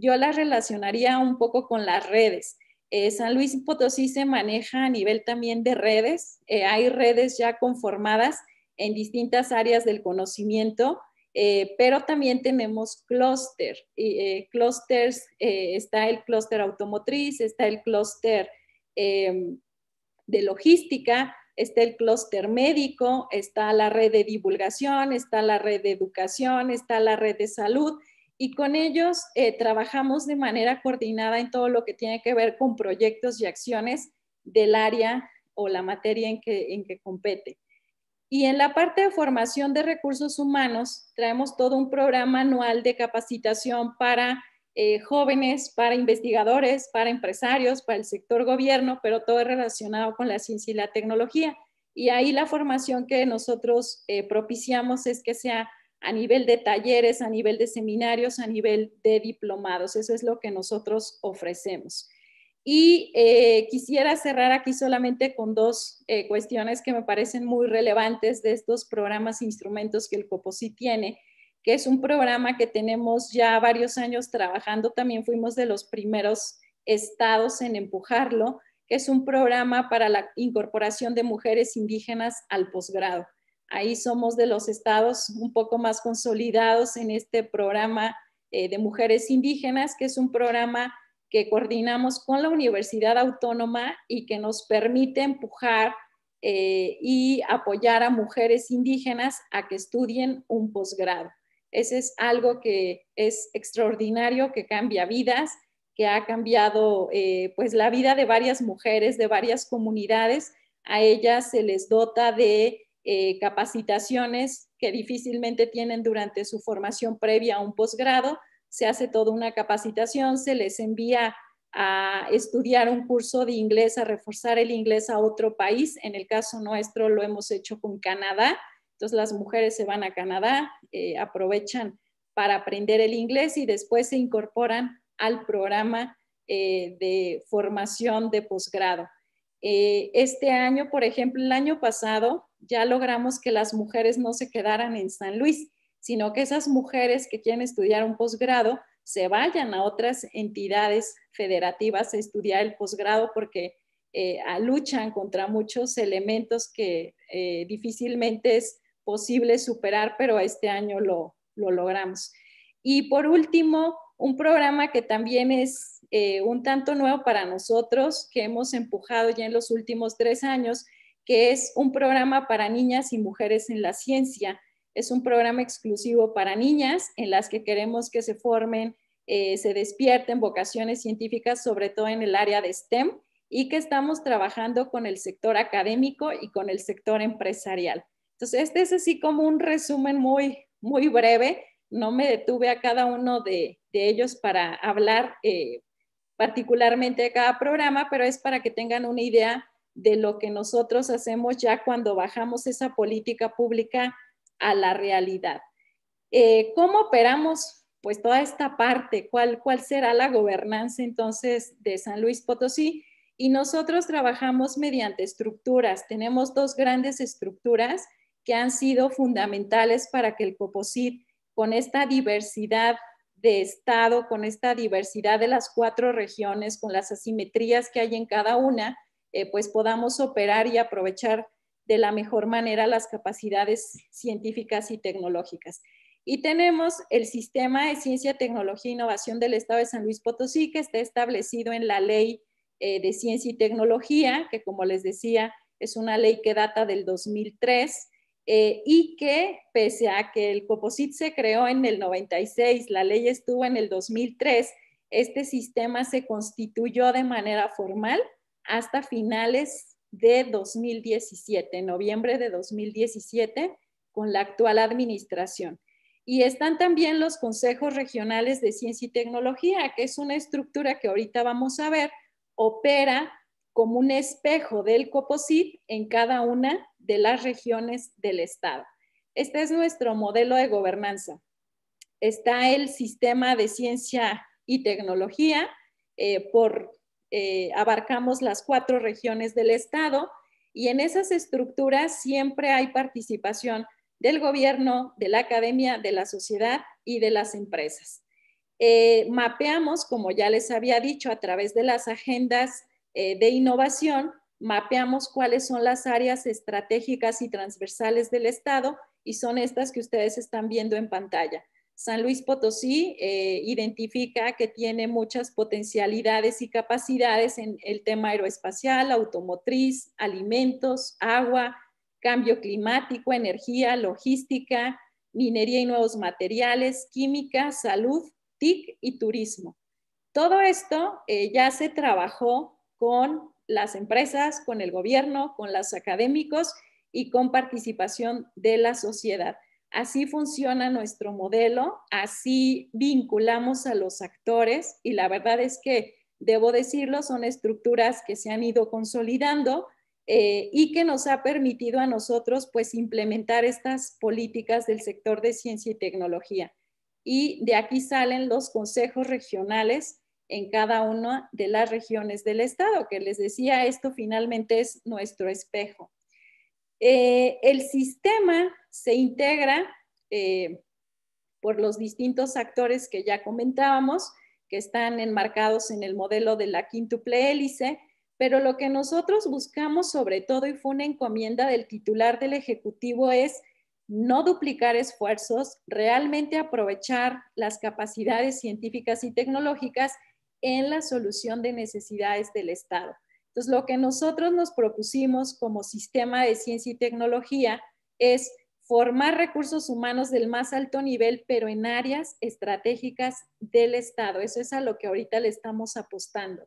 yo las relacionaría un poco con las redes. Eh, San Luis Potosí se maneja a nivel también de redes, hay redes ya conformadas en distintas áreas del conocimiento, eh, pero también tenemos clúster. Eh, clusters, eh, está el clúster automotriz, está el clúster de logística, está el clúster médico, está la red de divulgación, está la red de educación, está la red de salud. Y con ellos trabajamos de manera coordinada en todo lo que tiene que ver con proyectos y acciones del área o la materia en que, en que compete. Y en la parte de formación de recursos humanos, traemos todo un programa anual de capacitación para eh, jóvenes, para investigadores, para empresarios, para el sector gobierno, pero todo relacionado con la ciencia y la tecnología. Y ahí la formación que nosotros eh, propiciamos es que sea a nivel de talleres, a nivel de seminarios, a nivel de diplomados. Eso es lo que nosotros ofrecemos. Y eh, quisiera cerrar aquí solamente con dos eh, cuestiones que me parecen muy relevantes de estos programas e instrumentos que el COPOSI tiene, que es un programa que tenemos ya varios años trabajando, también fuimos de los primeros estados en empujarlo, que es un programa para la incorporación de mujeres indígenas al posgrado. Ahí somos de los estados un poco más consolidados en este programa eh, de mujeres indígenas, que es un programa que coordinamos con la Universidad Autónoma y que nos permite empujar eh, y apoyar a mujeres indígenas a que estudien un posgrado. Ese es algo que es extraordinario, que cambia vidas, que ha cambiado eh, pues la vida de varias mujeres, de varias comunidades. A ellas se les dota de eh, capacitaciones que difícilmente tienen durante su formación previa a un posgrado se hace toda una capacitación, se les envía a estudiar un curso de inglés, a reforzar el inglés a otro país. En el caso nuestro lo hemos hecho con Canadá. Entonces las mujeres se van a Canadá, eh, aprovechan para aprender el inglés y después se incorporan al programa eh, de formación de posgrado. Eh, este año, por ejemplo, el año pasado ya logramos que las mujeres no se quedaran en San Luis, sino que esas mujeres que quieren estudiar un posgrado se vayan a otras entidades federativas a estudiar el posgrado porque eh, luchan contra muchos elementos que eh, difícilmente es posible superar, pero este año lo, logramos. Y por último, un programa que también es eh, un tanto nuevo para nosotros, que hemos empujado ya en los últimos tres años, que es un programa para niñas y mujeres en la ciencia es un programa exclusivo para niñas en las que queremos que se formen, eh, se despierten vocaciones científicas, sobre todo en el área de STEM, y que estamos trabajando con el sector académico y con el sector empresarial. Entonces, este es así como un resumen muy, muy breve. No me detuve a cada uno de, ellos para hablar eh, particularmente de cada programa, pero es para que tengan una idea de lo que nosotros hacemos ya cuando bajamos esa política pública a la realidad. Eh, ¿Cómo operamos pues toda esta parte? ¿Cuál, ¿Cuál será la gobernanza entonces de San Luis Potosí? Y nosotros trabajamos mediante estructuras. Tenemos dos grandes estructuras que han sido fundamentales para que el COPOSIT, con esta diversidad de Estado, con esta diversidad de las cuatro regiones, con las asimetrías que hay en cada una, eh, pues podamos operar y aprovechar de la mejor manera las capacidades científicas y tecnológicas. Y tenemos el Sistema de Ciencia, Tecnología e Innovación del Estado de San Luis Potosí, que está establecido en la Ley eh, de Ciencia y Tecnología, que como les decía, es una ley que data del 2003 eh, y que pese a que el COPOSIT se creó en el 96, la ley estuvo en el 2003, este sistema se constituyó de manera formal hasta finales de 2017, noviembre de 2017, con la actual administración. Y están también los consejos regionales de ciencia y tecnología, que es una estructura que ahorita vamos a ver, opera como un espejo del COPOSIT en cada una de las regiones del estado. Este es nuestro modelo de gobernanza. Está el sistema de ciencia y tecnología eh, por eh, abarcamos las cuatro regiones del estado y en esas estructuras siempre hay participación del gobierno, de la academia, de la sociedad y de las empresas. Eh, mapeamos, como ya les había dicho, a través de las agendas eh, de innovación, mapeamos cuáles son las áreas estratégicas y transversales del Estado y son estas que ustedes están viendo en pantalla. San Luis Potosí eh, identifica que tiene muchas potencialidades y capacidades en el tema aeroespacial, automotriz, alimentos, agua, cambio climático, energía, logística, minería y nuevos materiales, química, salud, TIC y turismo. Todo esto eh, ya se trabajó con las empresas, con el gobierno, con los académicos y con participación de la sociedad. Así funciona nuestro modelo, así vinculamos a los actores y la verdad es que, debo decirlo, son estructuras que se han ido consolidando eh, y que nos ha permitido a nosotros pues implementar estas políticas del sector de ciencia y tecnología. Y de aquí salen los consejos regionales en cada una de las regiones del estado, que les decía, esto finalmente es nuestro espejo. Eh, el sistema se integra eh, por los distintos actores que ya comentábamos, que están enmarcados en el modelo de la quíntuple hélice, pero lo que nosotros buscamos sobre todo, y fue una encomienda del titular del Ejecutivo, es no duplicar esfuerzos, realmente aprovechar las capacidades científicas y tecnológicas en la solución de necesidades del Estado. Entonces, lo que nosotros nos propusimos como sistema de ciencia y tecnología es formar recursos humanos del más alto nivel, pero en áreas estratégicas del Estado. Eso es a lo que ahorita le estamos apostando.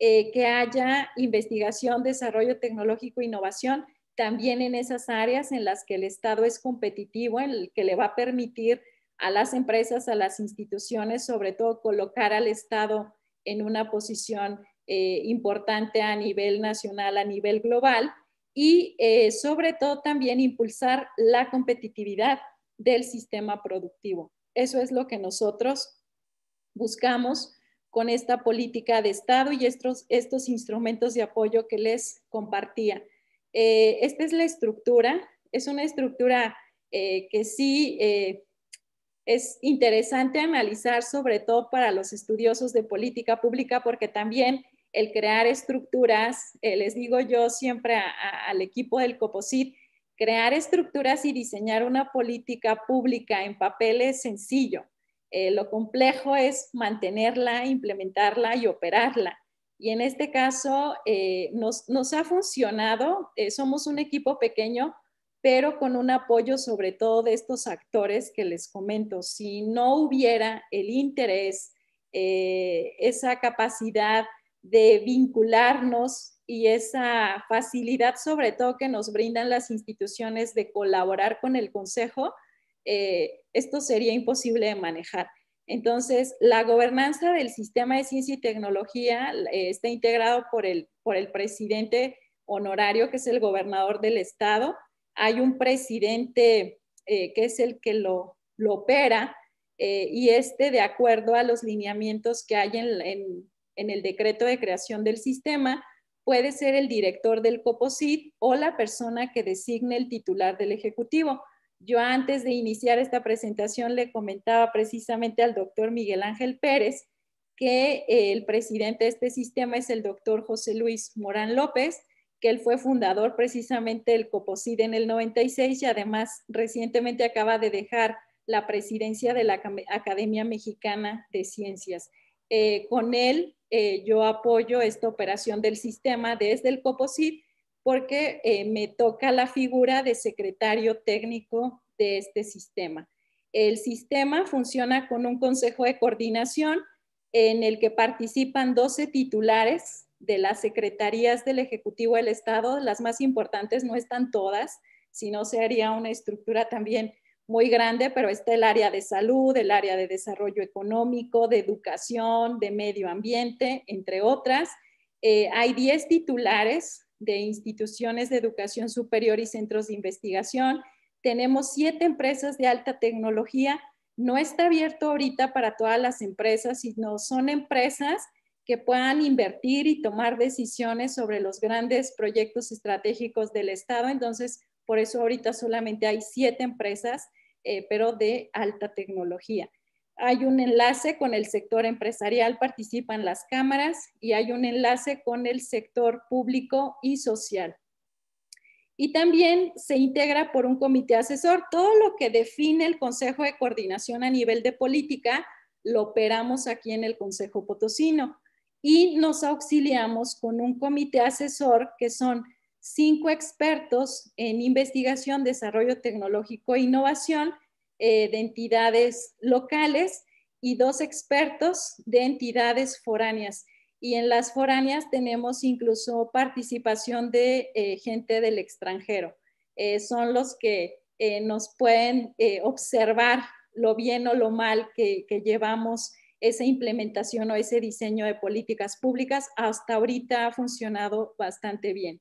Eh, que haya investigación, desarrollo tecnológico, innovación, también en esas áreas en las que el Estado es competitivo, en el que le va a permitir a las empresas, a las instituciones, sobre todo colocar al Estado en una posición eh, importante a nivel nacional, a nivel global y eh, sobre todo también impulsar la competitividad del sistema productivo. Eso es lo que nosotros buscamos con esta política de Estado y estos, estos instrumentos de apoyo que les compartía. Eh, esta es la estructura, es una estructura eh, que sí es interesante analizar, sobre todo para los estudiosos de política pública, porque también el crear estructuras, eh, les digo yo siempre al equipo del Coposit, crear estructuras y diseñar una política pública en papel es sencillo. Eh, lo complejo es mantenerla, implementarla y operarla. Y en este caso eh, nos, nos, ha funcionado, somos un equipo pequeño, pero con un apoyo sobre todo de estos actores que les comento. Si no hubiera el interés, esa capacidad de vincularnos y esa facilidad sobre todo que nos brindan las instituciones de colaborar con el Consejo, eh, esto sería imposible de manejar. Entonces, la gobernanza del sistema de ciencia y tecnología eh, está integrado por el, por el presidente honorario, que es el gobernador del estado. Hay un presidente eh, que es el que lo, opera y este, de acuerdo a los lineamientos que hay en, en, en el decreto de creación del sistema, puede ser el director del COPOSIT o la persona que designe el titular del Ejecutivo. Yo antes de iniciar esta presentación le comentaba precisamente al doctor Miguel Ángel Pérez que eh, el presidente de este sistema es el doctor José Luis Morán López, que él fue fundador precisamente del COPOSID en el 96 y además recientemente acaba de dejar la presidencia de la Academia Mexicana de Ciencias. Eh, con él eh, yo apoyo esta operación del sistema desde el COPOSIT porque eh, me toca la figura de secretario técnico de este sistema. El sistema funciona con un consejo de coordinación en el que participan 12 titulares de las secretarías del Ejecutivo del Estado. Las más importantes no están todas, sino haría una estructura también muy grande, pero está el área de salud, el área de desarrollo económico, de educación, de medio ambiente, entre otras. Eh, hay 10 titulares de instituciones de educación superior y centros de investigación. Tenemos siete empresas de alta tecnología. No está abierto ahorita para todas las empresas, sino son empresas que puedan invertir y tomar decisiones sobre los grandes proyectos estratégicos del Estado. Entonces, por eso ahorita solamente hay siete empresas eh, pero de alta tecnología. Hay un enlace con el sector empresarial, participan las cámaras y hay un enlace con el sector público y social. Y también se integra por un comité asesor. Todo lo que define el Consejo de Coordinación a nivel de política lo operamos aquí en el Consejo Potosino y nos auxiliamos con un comité asesor que son cinco expertos en investigación, desarrollo tecnológico e innovación eh, de entidades locales y dos expertos de entidades foráneas. Y en las foráneas tenemos incluso participación de eh, gente del extranjero. Eh, son los que nos pueden observar lo bien o lo mal que, que llevamos esa implementación o ese diseño de políticas públicas. Hasta ahorita ha funcionado bastante bien.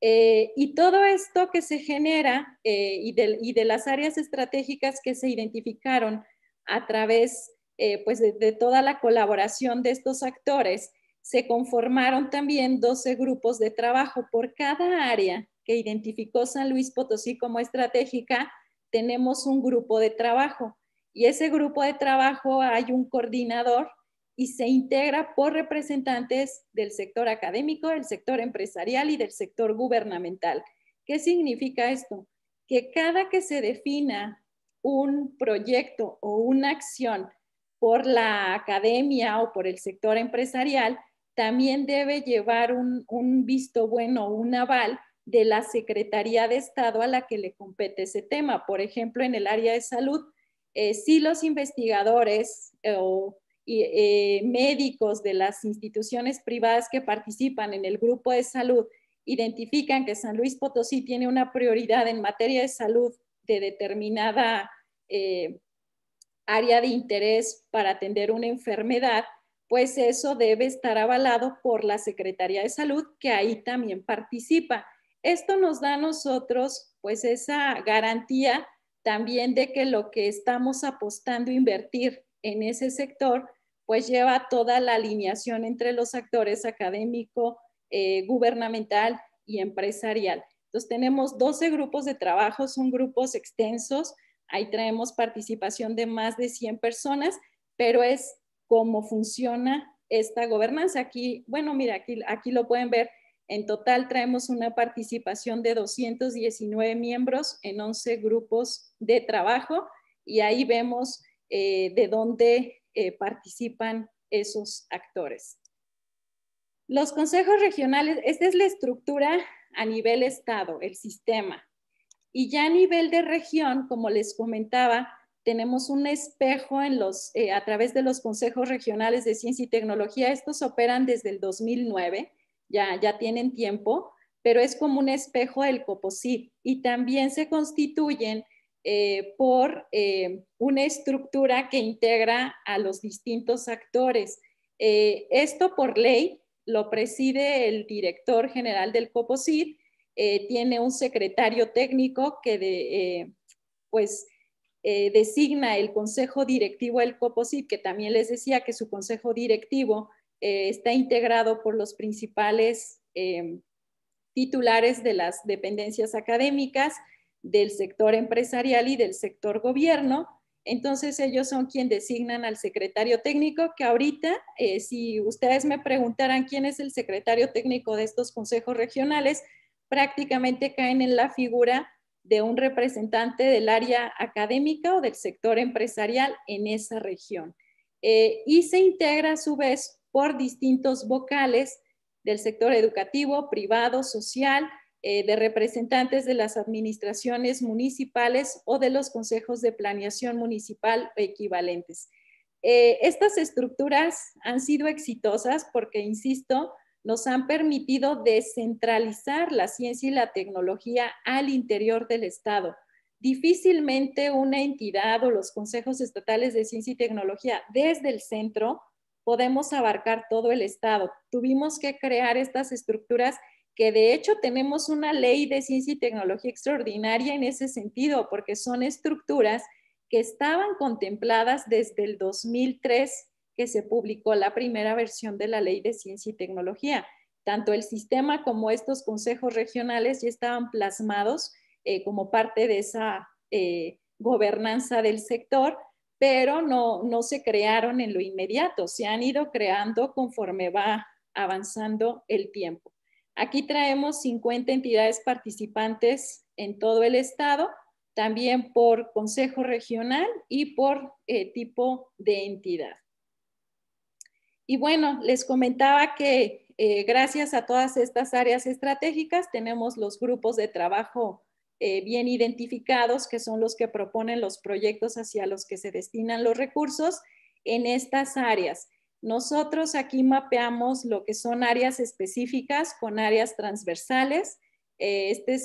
Eh, y todo esto que se genera eh, y, de, las áreas estratégicas que se identificaron a través eh, pues de, toda la colaboración de estos actores, se conformaron también 12 grupos de trabajo por cada área que identificó San Luis Potosí como estratégica, tenemos un grupo de trabajo. Y ese grupo de trabajo hay un coordinador y se integra por representantes del sector académico, del sector empresarial y del sector gubernamental. ¿Qué significa esto? Que cada que se defina un proyecto o una acción por la academia o por el sector empresarial, también debe llevar un, visto bueno un aval de la Secretaría de Estado a la que le compete ese tema. Por ejemplo, en el área de salud, eh, si los investigadores eh, o eh, médicos de las instituciones privadas que participan en el grupo de salud identifican que San Luis Potosí tiene una prioridad en materia de salud de determinada eh, área de interés para atender una enfermedad, pues eso debe estar avalado por la Secretaría de Salud, que ahí también participa. Esto nos da a nosotros pues esa garantía también de que lo que estamos apostando a invertir en ese sector pues lleva toda la alineación entre los actores académico, eh, gubernamental y empresarial. Entonces tenemos 12 grupos de trabajo, son grupos extensos, ahí traemos participación de más de 100 personas, pero es cómo funciona esta gobernanza. Aquí, bueno, mira, aquí, aquí lo pueden ver. En total traemos una participación de 219 miembros en 11 grupos de trabajo y ahí vemos eh, de dónde eh, participan esos actores. Los consejos regionales, esta es la estructura a nivel estado, el sistema. Y ya a nivel de región, como les comentaba, tenemos un espejo en los, eh, a través de los consejos regionales de ciencia y tecnología. Estos operan desde el 2009, ya, ya tienen tiempo, pero es como un espejo del COPOSIP. Y también se constituyen eh, por eh, una estructura que integra a los distintos actores. Eh, esto por ley lo preside el director general del COPOSID, tiene un secretario técnico que pues, designa el consejo directivo del COPOSID, que también les decía que su consejo directivo está integrado por los principales titulares de las dependencias académicas, del sector empresarial y del sector gobierno. Entonces ellos son quienes designan al secretario técnico, que ahorita, eh, si ustedes me preguntaran quién es el secretario técnico de estos consejos regionales, prácticamente caen en la figura de un representante del área académica o del sector empresarial en esa región. Eh, y se integra a su vez por distintos vocales del sector educativo, privado, social, eh, de representantes de las administraciones municipales o de los consejos de planeación municipal equivalentes. Eh, estas estructuras han sido exitosas porque, insisto, nos han permitido descentralizar la ciencia y la tecnología al interior del Estado. Difícilmente una entidad o los consejos estatales de ciencia y tecnología desde el centro podemos abarcar todo el Estado. Tuvimos que crear estas estructuras que de hecho tenemos una ley de ciencia y tecnología extraordinaria en ese sentido, porque son estructuras que estaban contempladas desde el 2003 que se publicó la primera versión de la ley de ciencia y tecnología. Tanto el sistema como estos consejos regionales ya estaban plasmados eh, como parte de esa eh, gobernanza del sector, pero no, no se crearon en lo inmediato, se han ido creando conforme va avanzando el tiempo. Aquí traemos 50 entidades participantes en todo el estado, también por consejo regional y por eh, tipo de entidad. Y bueno, les comentaba que eh, gracias a todas estas áreas estratégicas tenemos los grupos de trabajo eh, bien identificados, que son los que proponen los proyectos hacia los que se destinan los recursos en estas áreas. Nosotros aquí mapeamos lo que son áreas específicas con áreas transversales. Eh, este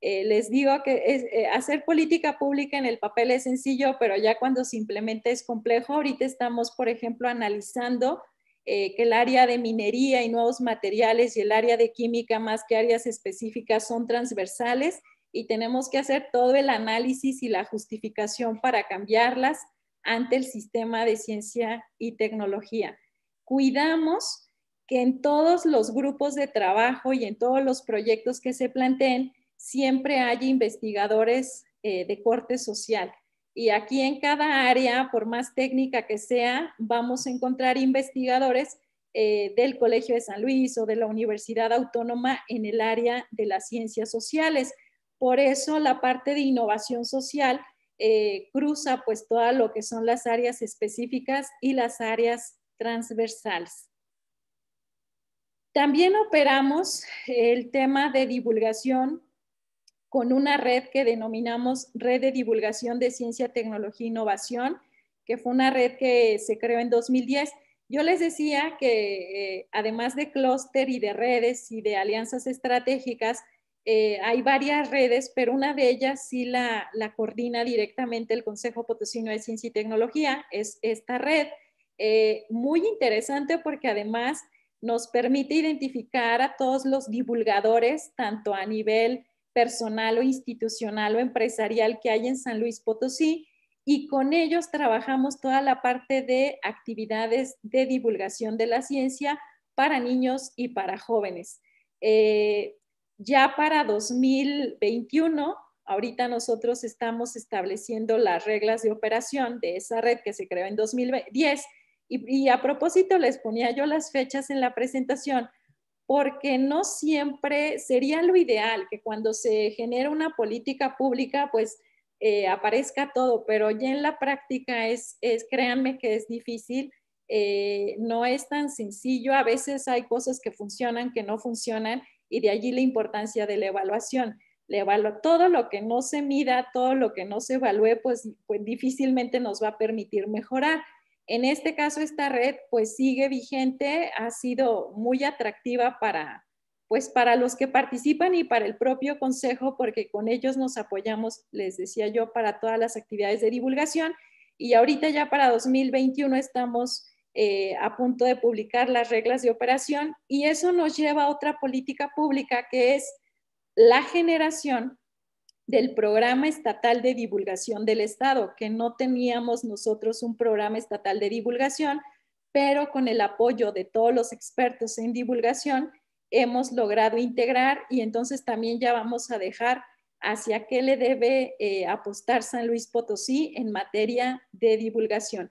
eh, les digo que eh, hacer política pública en el papel es sencillo, pero ya cuando simplemente es complejo. Ahorita estamos, por ejemplo, analizando que el área de minería y nuevos materiales y el área de química, más que áreas específicas, son transversales y tenemos que hacer todo el análisis y la justificación para cambiarlas ante el sistema de ciencia y tecnología. Cuidamos que en todos los grupos de trabajo y en todos los proyectos que se planteen siempre haya investigadores eh, de corte social. Y aquí en cada área, por más técnica que sea, vamos a encontrar investigadores eh, del Colegio de San Luis o de la Universidad Autónoma en el área de las ciencias sociales. Por eso la parte de innovación social eh, cruza pues todo lo que son las áreas específicas y las áreas transversales. También operamos el tema de divulgación con una red que denominamos Red de Divulgación de Ciencia, Tecnología e Innovación, que fue una red que se creó en 2010. Yo les decía que eh, además de clúster y de redes y de alianzas estratégicas, eh, hay varias redes, pero una de ellas sí la, coordina directamente el Consejo Potosino de Ciencia y Tecnología, es esta red. Eh, muy interesante porque además nos permite identificar a todos los divulgadores, tanto a nivel personal o institucional o empresarial que hay en San Luis Potosí, y con ellos trabajamos toda la parte de actividades de divulgación de la ciencia para niños y para jóvenes. Eh, ya para 2021, ahorita nosotros estamos estableciendo las reglas de operación de esa red que se creó en 2010. Y, a propósito, les ponía yo las fechas en la presentación porque no siempre sería lo ideal que cuando se genera una política pública, pues eh, aparezca todo, pero ya en la práctica es, créanme que es difícil, eh, no es tan sencillo, a veces hay cosas que funcionan, que no funcionan, y de allí la importancia de la evaluación. le todo lo que no se mida, todo lo que no se evalúe, pues, pues difícilmente nos va a permitir mejorar. En este caso, esta red pues sigue vigente, ha sido muy atractiva para, pues para los que participan y para el propio consejo, porque con ellos nos apoyamos, les decía yo, para todas las actividades de divulgación. Y ahorita ya para 2021 estamos eh, a punto de publicar las reglas de operación y eso nos lleva a otra política pública que es la generación del programa estatal de divulgación del Estado, que no teníamos nosotros un programa estatal de divulgación, pero con el apoyo de todos los expertos en divulgación hemos logrado integrar y entonces también ya vamos a dejar hacia qué le debe eh, apostar San Luis Potosí en materia de divulgación.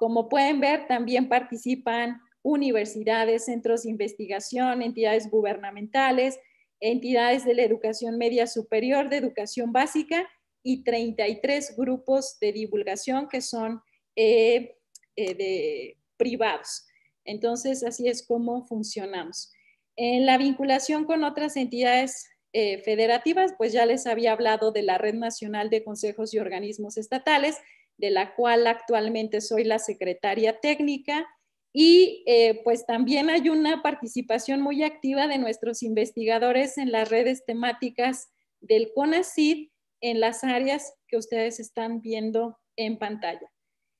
Como pueden ver, también participan universidades, centros de investigación, entidades gubernamentales, entidades de la educación media superior, de educación básica y 33 grupos de divulgación que son eh, eh, privados. Entonces, así es como funcionamos. En la vinculación con otras entidades eh, federativas, pues ya les había hablado de la Red Nacional de Consejos y Organismos Estatales, de la cual actualmente soy la secretaria técnica. Y eh, pues también hay una participación muy activa de nuestros investigadores en las redes temáticas del CONACID en las áreas que ustedes están viendo en pantalla.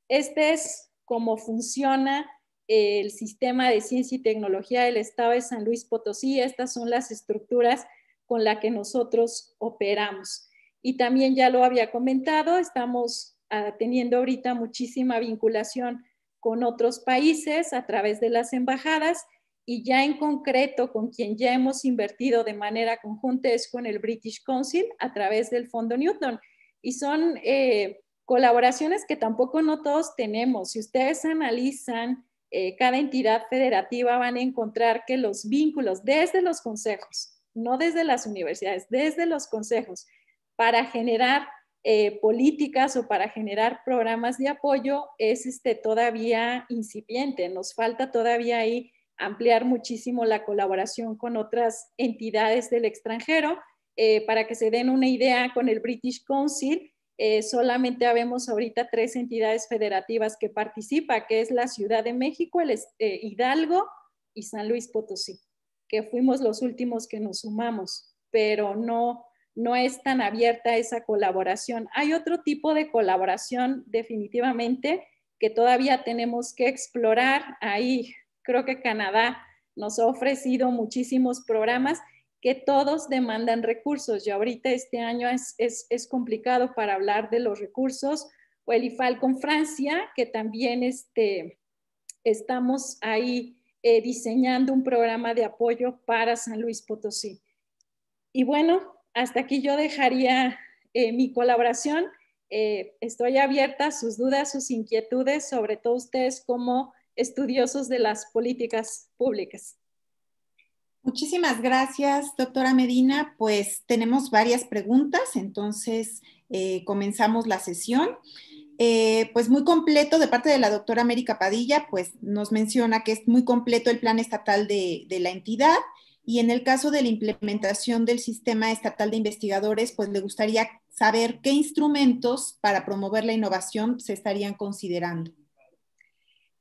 Este es cómo funciona eh, el sistema de ciencia y tecnología del Estado de San Luis Potosí. Estas son las estructuras con las que nosotros operamos. Y también ya lo había comentado, estamos Ah, teniendo ahorita muchísima vinculación con otros países a través de las embajadas y ya en concreto con quien ya hemos invertido de manera conjunta es con el British Council a través del Fondo Newton. Y son eh, colaboraciones que tampoco no todos tenemos. Si ustedes analizan eh, cada entidad federativa van a encontrar que los vínculos desde los consejos, no desde las universidades, desde los consejos, para generar eh, políticas o para generar programas de apoyo es este, todavía incipiente. Nos falta todavía ahí ampliar muchísimo la colaboración con otras entidades del extranjero. Eh, para que se den una idea con el British Council, eh, solamente habemos ahorita tres entidades federativas que participa, que es la Ciudad de México, el Hidalgo y San Luis Potosí, que fuimos los últimos que nos sumamos, pero no, no es tan abierta esa colaboración. Hay otro tipo de colaboración definitivamente que todavía tenemos que explorar. Ahí creo que Canadá nos ha ofrecido muchísimos programas que todos demandan recursos. Y ahorita este año es, complicado para hablar de los recursos. O el IFAL con Francia, que también este, estamos ahí eh, diseñando un programa de apoyo para San Luis Potosí. Y bueno, hasta aquí yo dejaría eh, mi colaboración. Eh, estoy abierta a sus dudas, sus inquietudes, sobre todo ustedes como estudiosos de las políticas públicas. Muchísimas gracias, doctora Medina. Pues tenemos varias preguntas, entonces eh, comenzamos la sesión. pues muy completo de parte de la doctora América Padilla, pues nos menciona que es muy completo el plan estatal de la entidad y en el caso de la implementación del sistema estatal de investigadores, pues le gustaría saber qué instrumentos para promover la innovación se estarían considerando.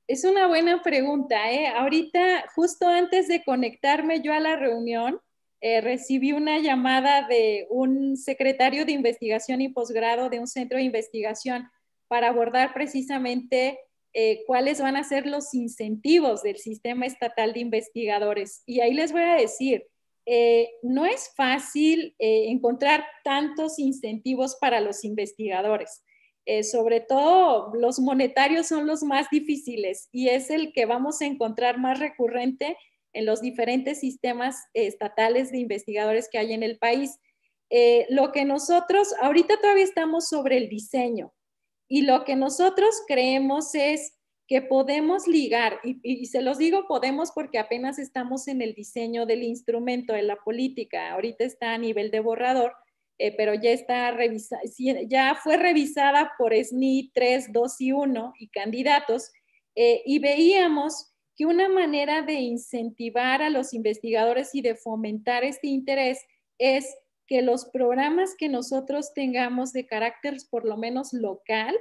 Es una buena pregunta. ¿eh? Ahorita, justo antes de conectarme yo a la reunión, eh, recibí una llamada de un secretario de investigación y posgrado de un centro de investigación para abordar precisamente eh, cuáles van a ser los incentivos del sistema estatal de investigadores. Y ahí les voy a decir, eh, no es fácil eh, encontrar tantos incentivos para los investigadores. sobre todo los monetarios son los más difíciles y es el que vamos a encontrar más recurrente en los diferentes sistemas estatales de investigadores que hay en el país. lo que nosotros, ahorita todavía estamos sobre el diseño, y lo que nosotros creemos es que podemos ligar, y, se los digo podemos porque apenas estamos en el diseño del instrumento, en la política, ahorita está a nivel de borrador, eh, pero ya, está revisa ya fue revisada por SNI 3, 2 y 1 y candidatos, eh, y veíamos que una manera de incentivar a los investigadores y de fomentar este interés es que los programas que nosotros tengamos de carácter por lo menos local,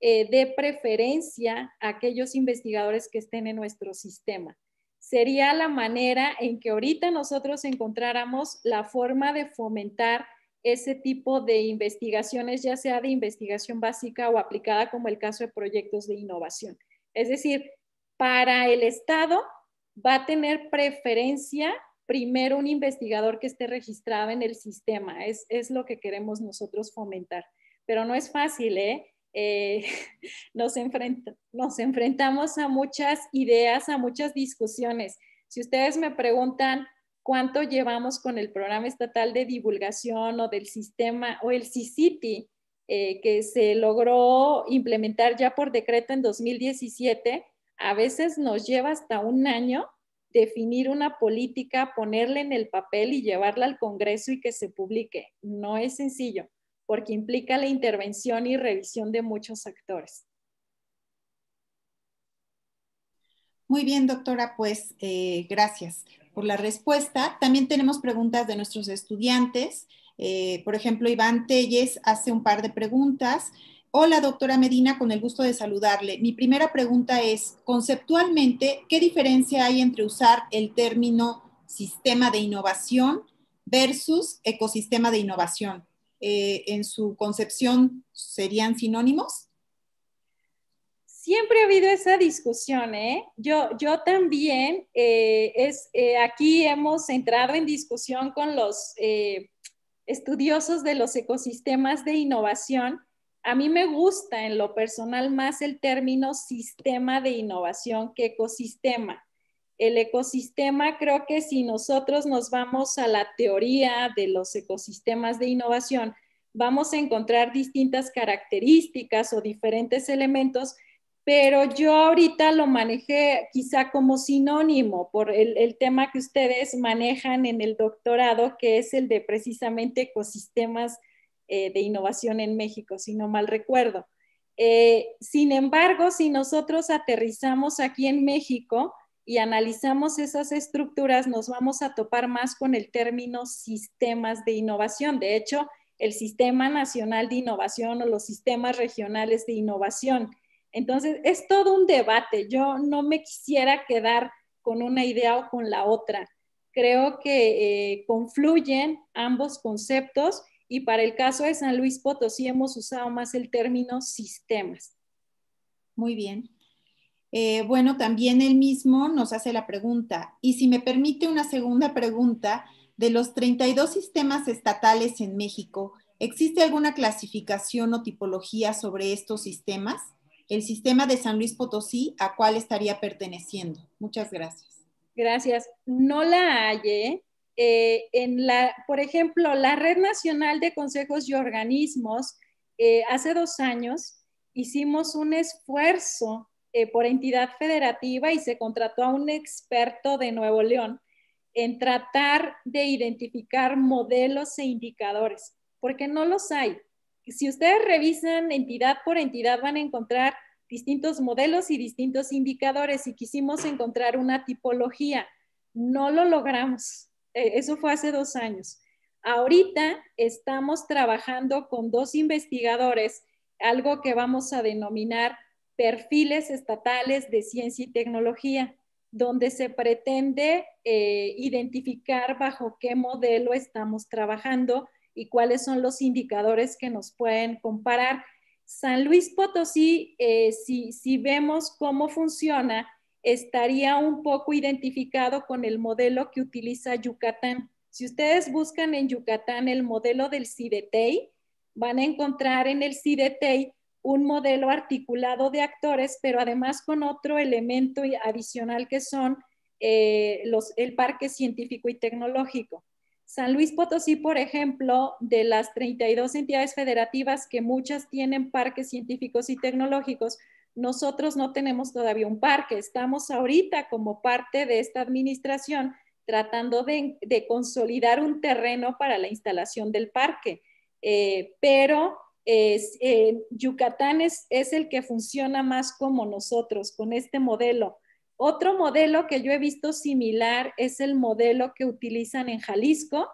eh, de preferencia a aquellos investigadores que estén en nuestro sistema. Sería la manera en que ahorita nosotros encontráramos la forma de fomentar ese tipo de investigaciones, ya sea de investigación básica o aplicada, como el caso de proyectos de innovación. Es decir, para el Estado va a tener preferencia primero un investigador que esté registrado en el sistema. Es, es lo que queremos nosotros fomentar. Pero no es fácil, ¿eh? eh nos, enfrentamos a muchas ideas, a muchas discusiones. Si ustedes me preguntan cuánto llevamos con el programa estatal de divulgación o del sistema o el CICITI, eh, que se logró implementar ya por decreto en 2017, a veces nos lleva hasta un año definir una política, ponerla en el papel y llevarla al Congreso y que se publique. No es sencillo, porque implica la intervención y revisión de muchos actores. Muy bien, doctora, pues eh, gracias por la respuesta. También tenemos preguntas de nuestros estudiantes. Eh, por ejemplo, Iván Telles hace un par de preguntas. Hola, doctora Medina, con el gusto de saludarle. Mi primera pregunta es, conceptualmente, ¿qué diferencia hay entre usar el término sistema de innovación versus ecosistema de innovación? Eh, en su concepción, ¿serían sinónimos? Siempre ha habido esa discusión, ¿eh? Yo, yo también, eh, es, eh, aquí hemos entrado en discusión con los estudiosos de los ecosistemas de innovación a mí me gusta en lo personal más el término sistema de innovación que ecosistema. El ecosistema creo que si nosotros nos vamos a la teoría de los ecosistemas de innovación, vamos a encontrar distintas características o diferentes elementos, pero yo ahorita lo manejé quizá como sinónimo por el, el tema que ustedes manejan en el doctorado, que es el de precisamente ecosistemas eh, de innovación en México, si no mal recuerdo. Eh, sin embargo, si nosotros aterrizamos aquí en México y analizamos esas estructuras, nos vamos a topar más con el término sistemas de innovación. De hecho, el Sistema Nacional de Innovación o los sistemas regionales de innovación. Entonces, es todo un debate. Yo no me quisiera quedar con una idea o con la otra. Creo que eh, confluyen ambos conceptos y para el caso de San Luis Potosí hemos usado más el término sistemas. Muy bien. Eh, bueno, también él mismo nos hace la pregunta, y si me permite una segunda pregunta, de los 32 sistemas estatales en México, ¿existe alguna clasificación o tipología sobre estos sistemas? El sistema de San Luis Potosí, ¿a cuál estaría perteneciendo? Muchas gracias. Gracias. No la hallé, eh, en por ejemplo, la Red Nacional de Consejos y Organismos, eh, hace dos años hicimos un esfuerzo eh, por entidad federativa y se contrató a un experto de Nuevo León en tratar de identificar modelos e indicadores, porque no los hay. Si ustedes revisan entidad por entidad van a encontrar distintos modelos y distintos indicadores y quisimos encontrar una tipología. No lo logramos eh, eso fue hace dos años. Ahorita estamos trabajando con dos investigadores, algo que vamos a denominar perfiles estatales de ciencia y tecnología, donde se pretende eh, identificar bajo qué modelo estamos trabajando y cuáles son los indicadores que nos pueden comparar. San Luis Potosí, eh, si vemos cómo funciona, estaría un poco identificado con el modelo que utiliza Yucatán. Si ustedes buscan en Yucatán el modelo del CIDETEI, van a encontrar en el CIDETEI un modelo articulado de actores, pero además con otro elemento adicional que son eh, el parque científico y tecnológico. San Luis Potosí, por ejemplo, de las 32 entidades federativas que muchas tienen parques científicos y tecnológicos, nosotros no tenemos todavía un parque, estamos ahorita como parte de esta administración tratando de, consolidar un terreno para la instalación del parque, eh, pero eh, Yucatán es, el que funciona más como nosotros, con este modelo. Otro modelo que yo he visto similar es el modelo que utilizan en Jalisco,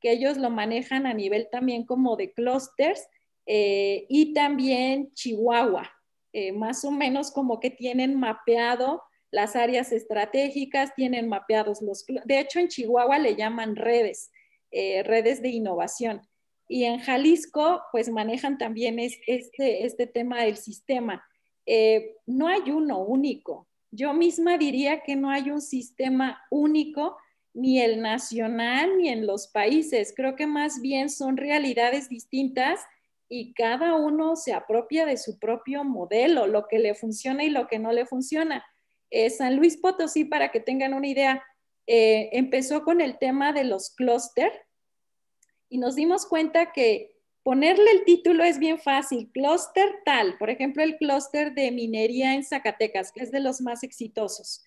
que ellos lo manejan a nivel también como de clusters, eh, y también Chihuahua. Eh, más o menos como que tienen mapeado las áreas estratégicas, tienen mapeados los... De hecho, en Chihuahua le llaman redes, eh, redes de innovación. Y en Jalisco, pues manejan también este, este tema del sistema. Eh, no hay uno único. Yo misma diría que no hay un sistema único, ni el nacional, ni en los países. Creo que más bien son realidades distintas y cada uno se apropia de su propio modelo, lo que le funciona y lo que no le funciona. Eh, San Luis Potosí, para que tengan una idea, eh, empezó con el tema de los clúster y nos dimos cuenta que ponerle el título es bien fácil, clúster tal, por ejemplo, el clúster de minería en Zacatecas, que es de los más exitosos.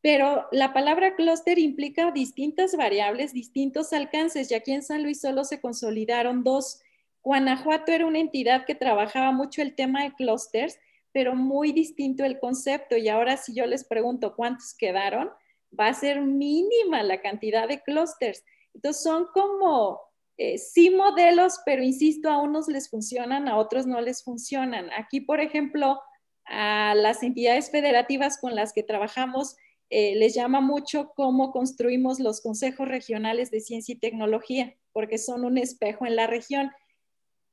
Pero la palabra clúster implica distintas variables, distintos alcances, y aquí en San Luis solo se consolidaron dos Guanajuato era una entidad que trabajaba mucho el tema de clústeres, pero muy distinto el concepto. Y ahora si yo les pregunto cuántos quedaron, va a ser mínima la cantidad de clústeres. Entonces son como eh, sí modelos, pero insisto, a unos les funcionan, a otros no les funcionan. Aquí, por ejemplo, a las entidades federativas con las que trabajamos eh, les llama mucho cómo construimos los consejos regionales de ciencia y tecnología, porque son un espejo en la región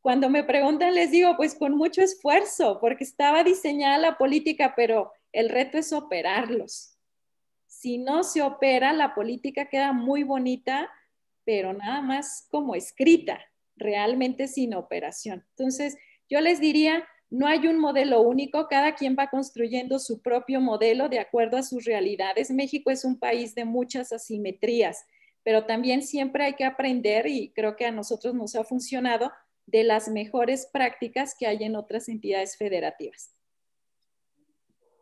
cuando me preguntan les digo, pues con mucho esfuerzo, porque estaba diseñada la política, pero el reto es operarlos. Si no se opera, la política queda muy bonita, pero nada más como escrita, realmente sin operación. Entonces, yo les diría, no hay un modelo único, cada quien va construyendo su propio modelo de acuerdo a sus realidades. México es un país de muchas asimetrías, pero también siempre hay que aprender y creo que a nosotros nos ha funcionado de las mejores prácticas que hay en otras entidades federativas.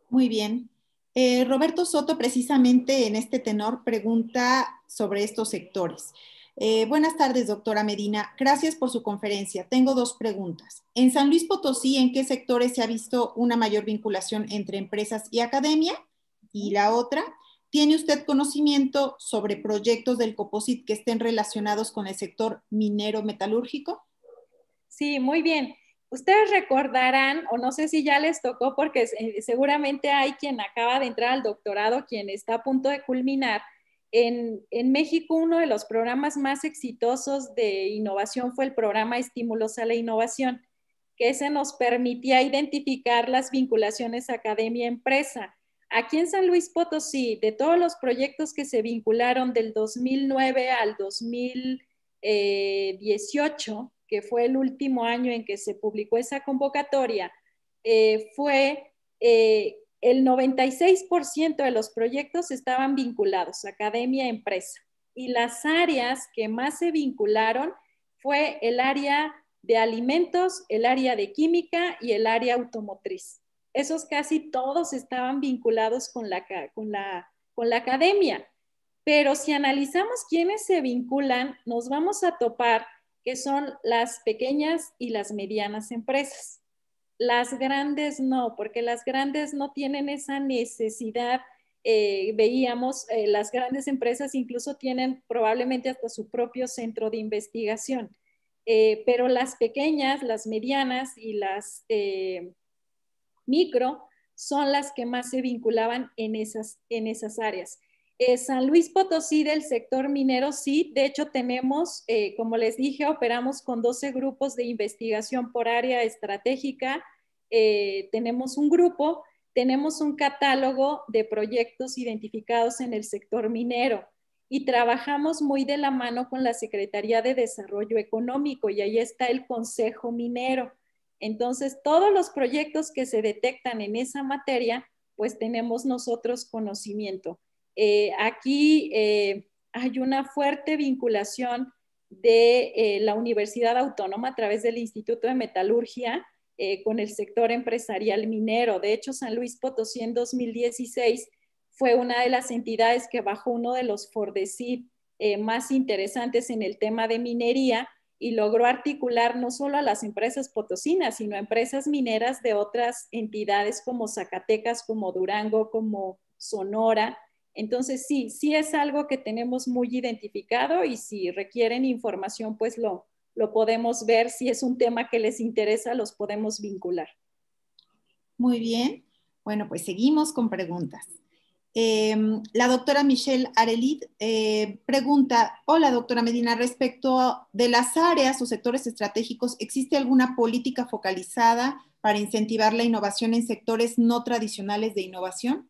Muy bien. Eh, Roberto Soto, precisamente en este tenor, pregunta sobre estos sectores. Eh, buenas tardes, doctora Medina. Gracias por su conferencia. Tengo dos preguntas. En San Luis Potosí, ¿en qué sectores se ha visto una mayor vinculación entre empresas y academia? Y la otra, ¿tiene usted conocimiento sobre proyectos del Coposit que estén relacionados con el sector minero metalúrgico? Sí, muy bien. Ustedes recordarán, o no sé si ya les tocó, porque eh, seguramente hay quien acaba de entrar al doctorado, quien está a punto de culminar. En, México, uno de los programas más exitosos de innovación fue el programa Estímulos a la Innovación, que se nos permitía identificar las vinculaciones academia-empresa. Aquí en San Luis Potosí, de todos los proyectos que se vincularon del 2009 al 2018, que fue el último año en que se publicó esa convocatoria, eh, fue eh, el 96% de los proyectos estaban vinculados, academia-empresa. Y las áreas que más se vincularon fue el área de alimentos, el área de química y el área automotriz. Esos casi todos estaban vinculados con la, con la, con la academia. Pero si analizamos quiénes se vinculan, nos vamos a topar que son las pequeñas y las medianas empresas. Las grandes no, porque las grandes no tienen esa necesidad. Eh, veíamos, eh, las grandes empresas incluso tienen probablemente hasta su propio centro de investigación, eh, pero las pequeñas, las medianas y las micro son las que más se vinculaban en esas áreas. Eh, San Luis Potosí del sector minero, sí, de hecho tenemos, eh, como les dije, operamos con 12 grupos de investigación por área estratégica, eh, tenemos un grupo, tenemos un catálogo de proyectos identificados en el sector minero y trabajamos muy de la mano con la Secretaría de Desarrollo Económico y ahí está el Consejo Minero. Entonces, todos los proyectos que se detectan en esa materia, pues tenemos nosotros conocimiento. Eh, aquí eh, hay una fuerte vinculación de eh, la Universidad Autónoma a través del Instituto de Metalurgia con el sector empresarial minero. De hecho, San Luis Potosí en 2016 fue una de las entidades que bajó uno de los Fordesit más interesantes en el tema de minería y logró articular no solo a las empresas potosinas, sino a empresas mineras de otras entidades como Zacatecas, como Durango, como Sonora, entonces, sí, sí es algo que tenemos muy identificado y si requieren información, pues lo, podemos ver. Si es un tema que les interesa, los podemos vincular. Muy bien. Bueno, pues seguimos con preguntas. Em, la doctora Michelle Arelid eh, pregunta, hola doctora Medina, respecto de las áreas o sectores estratégicos, ¿existe alguna política focalizada para incentivar la innovación en sectores no tradicionales de innovación?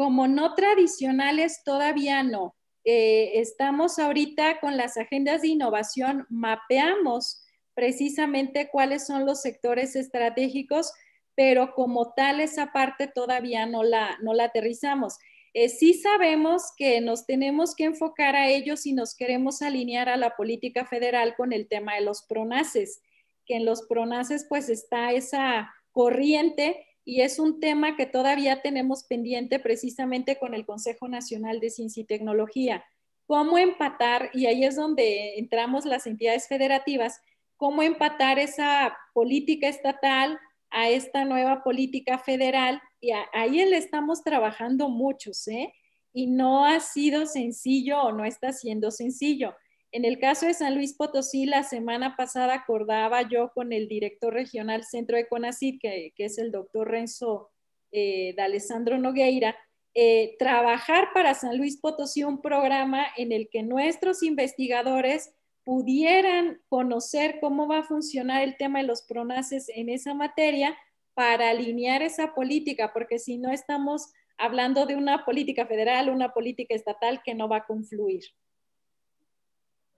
como no tradicionales todavía no. Eh, estamos ahorita con las agendas de innovación, mapeamos precisamente cuáles son los sectores estratégicos, pero como tal esa parte todavía no la, la aterrizamos. Eh, sí sabemos que nos tenemos que enfocar a ellos y nos queremos alinear a la política federal con el tema de los pronaces, que en los pronaces pues está esa corriente y es un tema que todavía tenemos pendiente precisamente con el Consejo Nacional de Ciencia y Tecnología. ¿Cómo empatar? Y ahí es donde entramos las entidades federativas. ¿Cómo empatar esa política estatal a esta nueva política federal? Y ahí le estamos trabajando muchos, ¿eh? Y no ha sido sencillo o no está siendo sencillo. En el caso de San Luis Potosí, la semana pasada acordaba yo con el director regional centro de CONACID, que, es el doctor Renzo eh, D'Alessandro de Alessandro Nogueira, eh, trabajar para San Luis Potosí un programa en el que nuestros investigadores pudieran conocer cómo va a funcionar el tema de los pronaces en esa materia para alinear esa política, porque si no estamos hablando de una política federal, una política estatal que no va a confluir.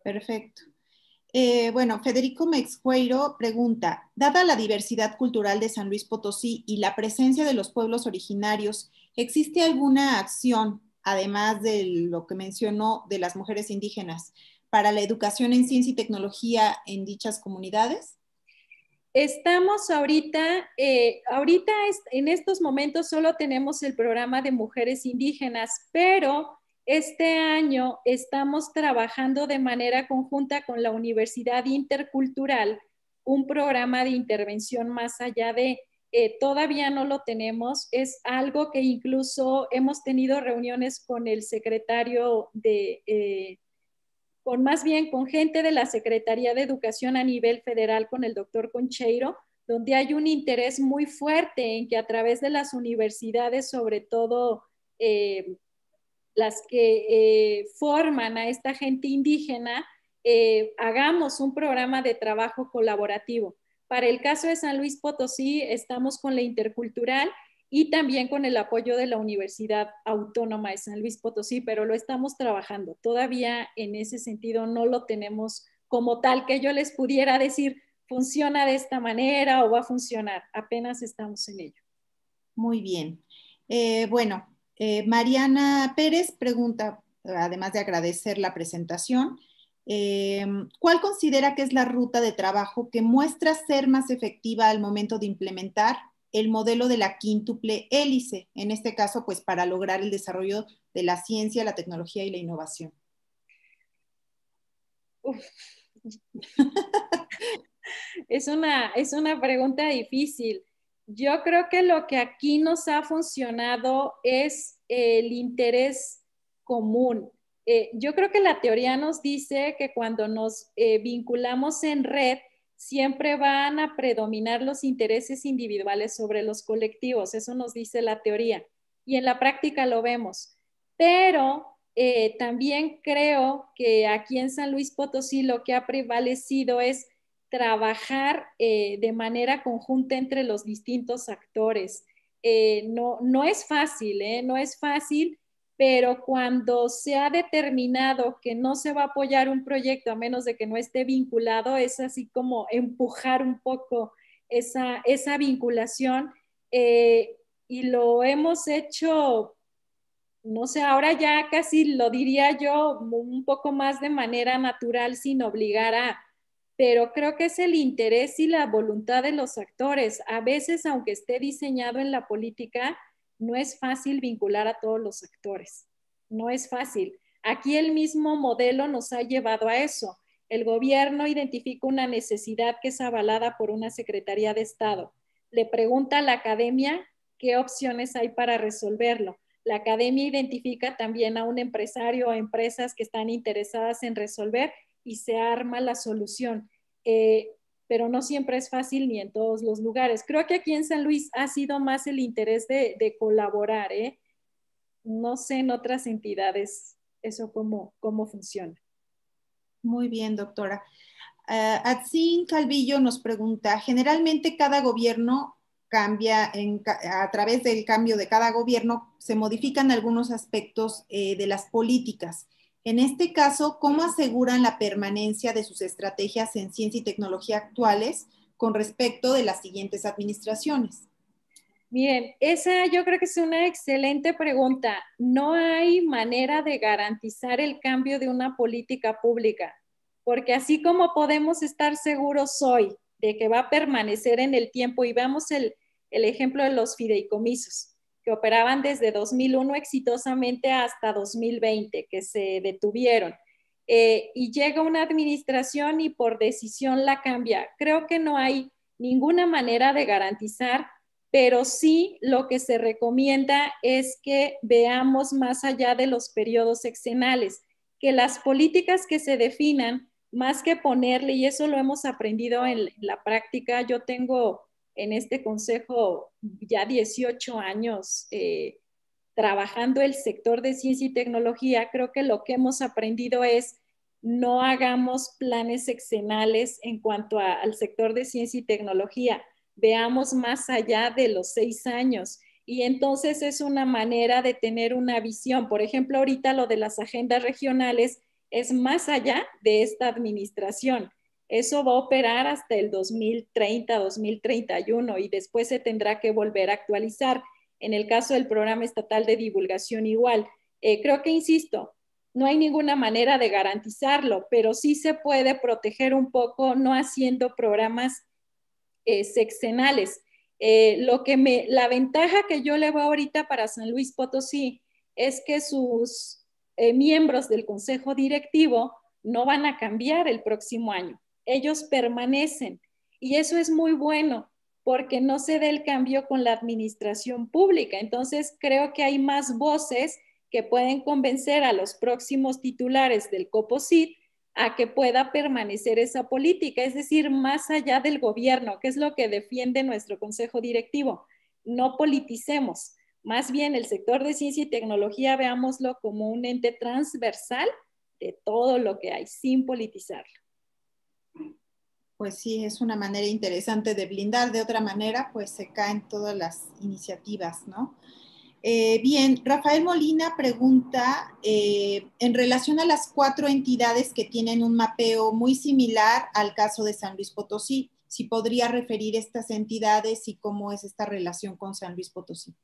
Perfecto. Eh, bueno, Federico Mexcueiro pregunta, dada la diversidad cultural de San Luis Potosí y la presencia de los pueblos originarios, ¿existe alguna acción, además de lo que mencionó de las mujeres indígenas, para la educación en ciencia y tecnología en dichas comunidades? Estamos ahorita, eh, ahorita en estos momentos solo tenemos el programa de mujeres indígenas, pero este año estamos trabajando de manera conjunta con la Universidad Intercultural un programa de intervención más allá de, eh, todavía no lo tenemos, es algo que incluso hemos tenido reuniones con el secretario de, eh, con más bien con gente de la Secretaría de Educación a nivel federal, con el doctor Concheiro, donde hay un interés muy fuerte en que a través de las universidades, sobre todo, eh, las que eh, forman a esta gente indígena, eh, hagamos un programa de trabajo colaborativo. Para el caso de San Luis Potosí, estamos con la intercultural y también con el apoyo de la Universidad Autónoma de San Luis Potosí, pero lo estamos trabajando. Todavía en ese sentido no lo tenemos como tal que yo les pudiera decir, funciona de esta manera o va a funcionar. Apenas estamos en ello. Muy bien. Eh, bueno, eh, Mariana Pérez pregunta, además de agradecer la presentación, eh, ¿cuál considera que es la ruta de trabajo que muestra ser más efectiva al momento de implementar el modelo de la quíntuple hélice? En este caso, pues para lograr el desarrollo de la ciencia, la tecnología y la innovación. es, una, es una pregunta difícil. Yo creo que lo que aquí nos ha funcionado es el interés común. Eh, yo creo que la teoría nos dice que cuando nos eh, vinculamos en red, siempre van a predominar los intereses individuales sobre los colectivos. Eso nos dice la teoría. Y en la práctica lo vemos. Pero eh, también creo que aquí en San Luis Potosí lo que ha prevalecido es trabajar eh, de manera conjunta entre los distintos actores. Eh, no, no es fácil, ¿eh? no es fácil, pero cuando se ha determinado que no se va a apoyar un proyecto a menos de que no esté vinculado, es así como empujar un poco esa, esa vinculación y lo hemos hecho no sé, ahora ya casi lo diría yo un poco más de manera natural sin obligar a, pero creo que es el interés y la voluntad de los actores. A veces, aunque esté diseñado en la política, no es fácil vincular a todos los actores. No es fácil. Aquí el mismo modelo nos ha llevado a eso. El gobierno identifica una necesidad que es avalada por una Secretaría de Estado. Le pregunta a la academia qué opciones hay para resolverlo. La academia identifica también a un empresario o empresas que están interesadas en resolver y se arma la solución. Eh, pero no siempre es fácil ni en todos los lugares. Creo que aquí en San Luis ha sido más el interés de, colaborar, ¿eh? No sé en otras entidades eso cómo, funciona. Muy bien, doctora. Uh, Calvillo nos pregunta, generalmente cada gobierno cambia a través del cambio de cada gobierno, se modifican algunos aspectos de las políticas. En este caso, ¿cómo aseguran la permanencia de sus estrategias en ciencia y tecnología actuales con respecto de las siguientes administraciones? Bien, esa yo creo que es una excelente pregunta. No hay manera de garantizar el cambio de una política pública, porque así como podemos estar seguros hoy de que va a permanecer en el tiempo, y veamos el ejemplo de los fideicomisos, que operaban desde 2001 exitosamente hasta 2020, que se detuvieron. Eh, y llega una administración y por decisión la cambia. Creo que no hay ninguna manera de garantizar, pero sí lo que se recomienda es que veamos más allá de los periodos sexenales, que las políticas que se definan, más que ponerle, y eso lo hemos aprendido en la práctica, yo tengo en este consejo ya 18 años eh, trabajando el sector de ciencia y tecnología, creo que lo que hemos aprendido es no hagamos planes seccionales en cuanto al sector de ciencia y tecnología, veamos más allá de los seis años. Y entonces es una manera de tener una visión. Por ejemplo, ahorita lo de las agendas regionales es más allá de esta administración eso va a operar hasta el 2030, 2031 y después se tendrá que volver a actualizar. En el caso del programa estatal de divulgación igual. Eh, creo que, insisto, no hay ninguna manera de garantizarlo, pero sí se puede proteger un poco no haciendo programas eh, sexenales. Eh, lo que la ventaja que yo le veo ahorita para San Luis Potosí es que sus miembros del consejo directivo no van a cambiar el próximo año ellos permanecen. Y eso es muy bueno porque no se da el cambio con la administración pública. Entonces, creo que hay más voces que pueden convencer a los próximos titulares del COPOSIT a que pueda permanecer esa política, es decir, más allá del gobierno, que es lo que defiende nuestro consejo directivo. No politicemos, más bien el sector de ciencia y tecnología veámoslo como un ente transversal de todo lo que hay, sin politizarlo pues sí, es una manera interesante de blindar. De otra manera, pues se caen todas las iniciativas, ¿no? Eh, bien, Rafael Molina pregunta, eh, en relación a las cuatro entidades que tienen un mapeo muy similar al caso de San Luis Potosí, si podría referir estas entidades y cómo es esta relación con San Luis Potosí.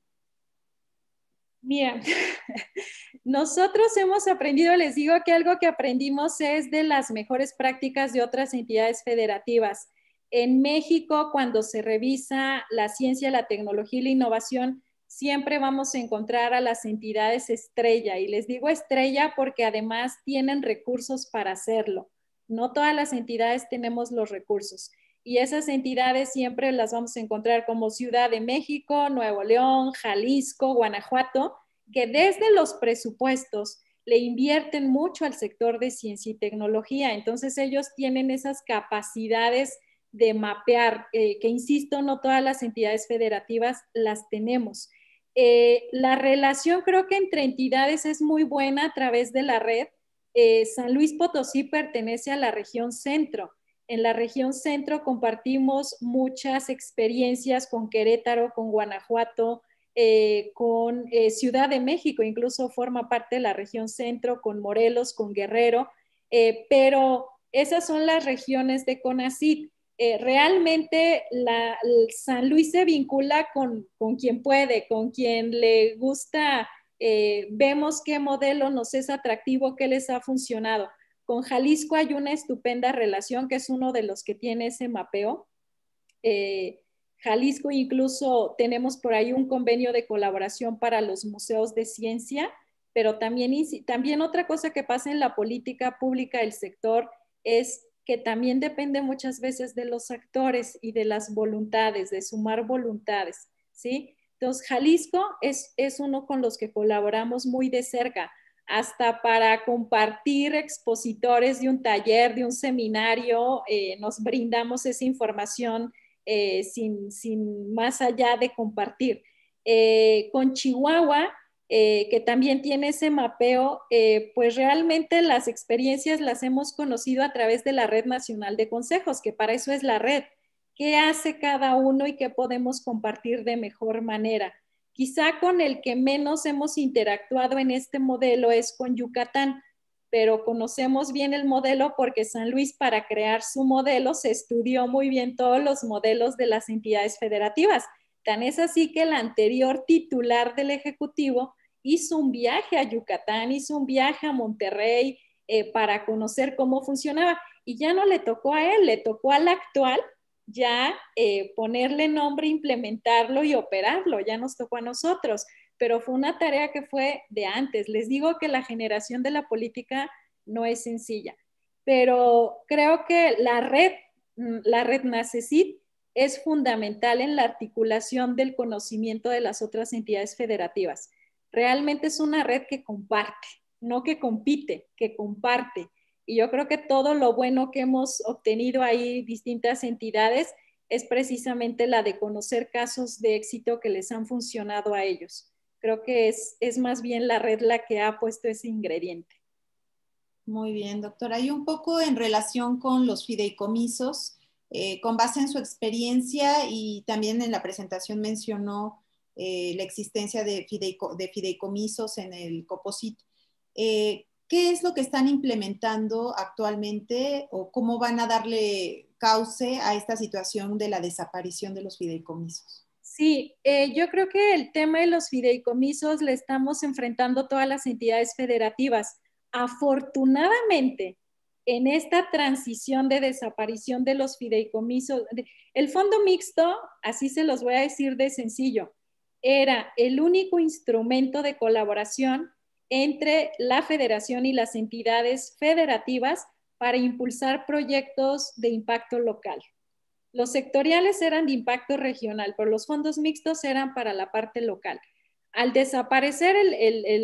Bien, nosotros hemos aprendido, les digo que algo que aprendimos es de las mejores prácticas de otras entidades federativas. En México, cuando se revisa la ciencia, la tecnología y la innovación, siempre vamos a encontrar a las entidades estrella. Y les digo estrella porque además tienen recursos para hacerlo. No todas las entidades tenemos los recursos y esas entidades siempre las vamos a encontrar como Ciudad de México, Nuevo León, Jalisco, Guanajuato, que desde los presupuestos le invierten mucho al sector de ciencia y tecnología. Entonces ellos tienen esas capacidades de mapear, eh, que insisto, no todas las entidades federativas las tenemos. Eh, la relación creo que entre entidades es muy buena a través de la red. Eh, San Luis Potosí pertenece a la región centro en la región centro compartimos muchas experiencias con Querétaro, con Guanajuato, eh, con eh, Ciudad de México, incluso forma parte de la región centro, con Morelos, con Guerrero, eh, pero esas son las regiones de CONACIT. realmente San Luis se vincula con, con, quien puede, con quien le gusta, vemos qué modelo nos es atractivo, qué les ha funcionado con Jalisco hay una estupenda relación que es uno de los que tiene ese mapeo. Eh, Jalisco incluso tenemos por ahí un convenio de colaboración para los museos de ciencia, pero también, también otra cosa que pasa en la política pública del sector es que también depende muchas veces de los actores y de las voluntades, de sumar voluntades, ¿sí? Entonces, Jalisco es, es uno con los que colaboramos muy de cerca hasta para compartir expositores de un taller, de un seminario, eh, nos brindamos esa información eh, sin, más allá de compartir. Eh, con Chihuahua, que también tiene ese mapeo, pues realmente las experiencias las hemos conocido a través de la Red Nacional de Consejos, que para eso es la red. ¿Qué hace cada uno y qué podemos compartir de mejor manera? Quizá con el que menos hemos interactuado en este modelo es con Yucatán, pero conocemos bien el modelo porque San Luis para crear su modelo se estudió muy bien todos los modelos de las entidades federativas. Tan es así que el anterior titular del Ejecutivo hizo un viaje a Yucatán, hizo un viaje a Monterrey eh, para conocer cómo funcionaba. Y ya no le tocó a él, le tocó al actual ya eh, ponerle nombre, implementarlo y operarlo, ya nos tocó a nosotros, pero fue una tarea que fue de antes. Les digo que la generación de la política no es sencilla, pero creo que la red, mm, la red NACECIT es fundamental en la articulación del conocimiento de las otras entidades federativas. Realmente es una red que comparte, no que compite, que comparte y yo creo que todo lo bueno que hemos obtenido ahí, distintas entidades, es precisamente la de conocer casos de éxito que les han funcionado a ellos. Creo que es, es más bien la red la que ha puesto ese ingrediente. Muy bien, doctora. Y un poco en relación con los fideicomisos, eh, con base en su experiencia y también en la presentación mencionó eh, la existencia de, fideicomisos en el Coposit. Eh, ¿Qué es lo que están implementando actualmente o cómo van a darle cauce a esta situación de la desaparición de los fideicomisos? Sí, eh, yo creo que el tema de los fideicomisos le estamos enfrentando todas las entidades federativas. Afortunadamente, en esta transición de desaparición de los fideicomisos, el fondo mixto, así se los voy a decir de sencillo, era el único instrumento de colaboración entre la federación y las entidades federativas para impulsar proyectos de impacto local. Los sectoriales eran de impacto regional, pero los fondos mixtos eran para la parte local. Al desaparecer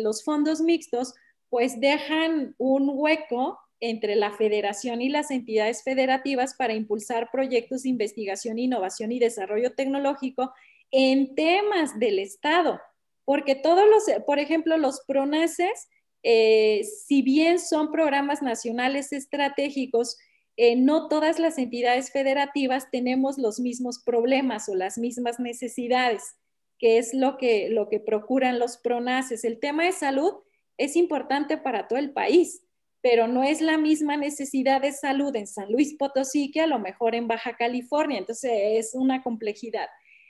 los fondos mixtos, pues dejan un hueco entre la federación y las entidades federativas para impulsar proyectos de investigación, innovación y desarrollo tecnológico en temas del Estado porque todos los, por ejemplo, los PRONACES, eh, si bien son programas nacionales estratégicos, eh, no todas las entidades federativas tenemos los mismos problemas o las mismas necesidades, que es lo que, lo que procuran los PRONACES. El tema de salud es importante para todo el país, pero no es la misma necesidad de salud en San Luis Potosí que a lo mejor en Baja California, entonces es una complejidad.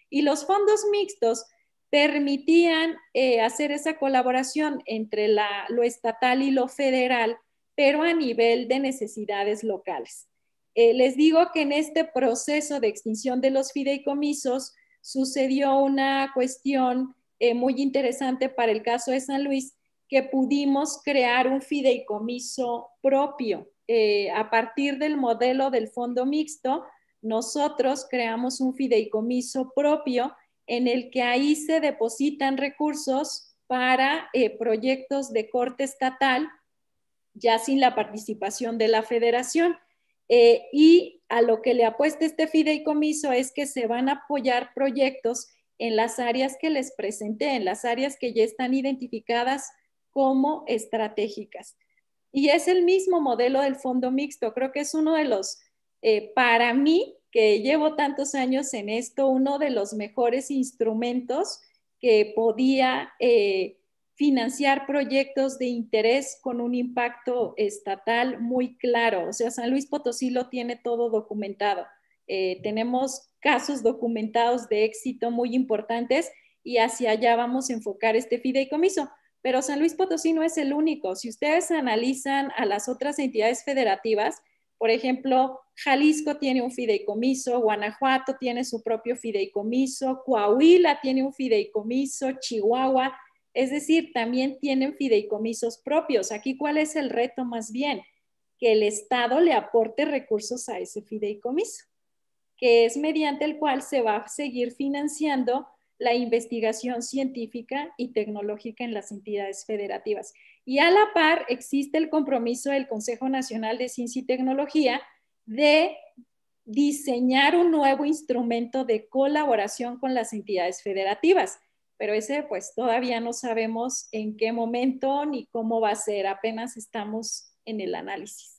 Y los fondos mixtos permitían eh, hacer esa colaboración entre lo estatal y lo federal, pero a nivel de necesidades locales. Eh, les digo que en este proceso de extinción de los fideicomisos sucedió una cuestión eh, muy interesante para el caso de San Luis, que pudimos crear un fideicomiso propio. a partir del modelo del fondo mixto, nosotros creamos un fideicomiso propio en el que ahí se depositan recursos para eh, proyectos de corte estatal, ya sin la participación de la federación. Eh, y a lo que le apuesta este fideicomiso es que se van a apoyar proyectos en las áreas que les presenté, en las áreas que ya están identificadas como estratégicas. Y es el mismo modelo del fondo mixto. Creo que es uno de los, eh, para mí, que llevo tantos años en esto, uno de los mejores instrumentos que podía eh, financiar proyectos de interés con un impacto estatal muy claro. O sea, San Luis Potosí lo tiene todo documentado. Eh, tenemos casos documentados de éxito muy importantes y hacia allá vamos a enfocar este fideicomiso. Pero San Luis Potosí no es el único. Si ustedes analizan a las otras entidades federativas, por ejemplo, Jalisco tiene un fideicomiso, Guanajuato tiene su propio fideicomiso, Coahuila tiene un fideicomiso, Chihuahua, es decir, también tienen fideicomisos propios. Aquí, ¿cuál es el reto más bien? Que el Estado le aporte recursos a ese fideicomiso, que es mediante el cual se va a seguir financiando la investigación científica y tecnológica en las entidades federativas. Y a la par existe el compromiso del Consejo Nacional de Ciencia y Tecnología, de diseñar un nuevo instrumento de colaboración con las entidades federativas. Pero ese pues todavía no sabemos en qué momento ni cómo va a ser, apenas estamos en el análisis.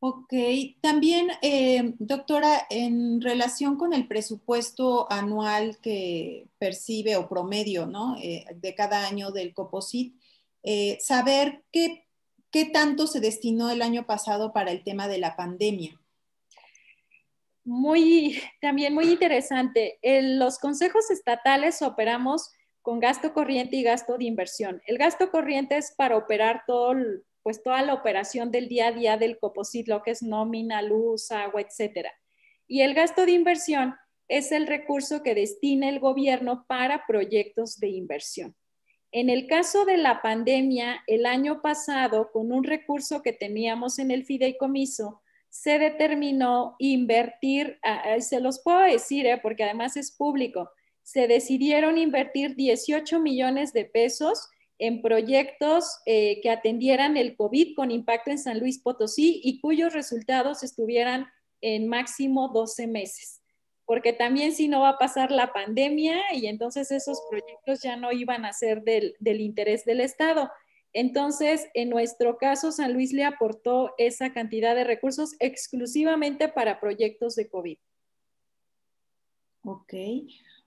Ok, también, eh, doctora, en relación con el presupuesto anual que percibe o promedio ¿no? Eh, de cada año del COPOSIT, eh, saber qué ¿qué tanto se destinó el año pasado para el tema de la pandemia? Muy, también muy interesante. En los consejos estatales operamos con gasto corriente y gasto de inversión. El gasto corriente es para operar todo, pues toda la operación del día a día del COPOSIT, lo que es nómina, luz, agua, etc. Y el gasto de inversión es el recurso que destina el gobierno para proyectos de inversión. En el caso de la pandemia, el año pasado, con un recurso que teníamos en el fideicomiso, se determinó invertir, se los puedo decir, ¿eh? porque además es público, se decidieron invertir 18 millones de pesos en proyectos eh, que atendieran el COVID con impacto en San Luis Potosí y cuyos resultados estuvieran en máximo 12 meses porque también si no va a pasar la pandemia y entonces esos proyectos ya no iban a ser del, interés del Estado. Entonces, en nuestro caso, San Luis le aportó esa cantidad de recursos exclusivamente para proyectos de COVID. Ok.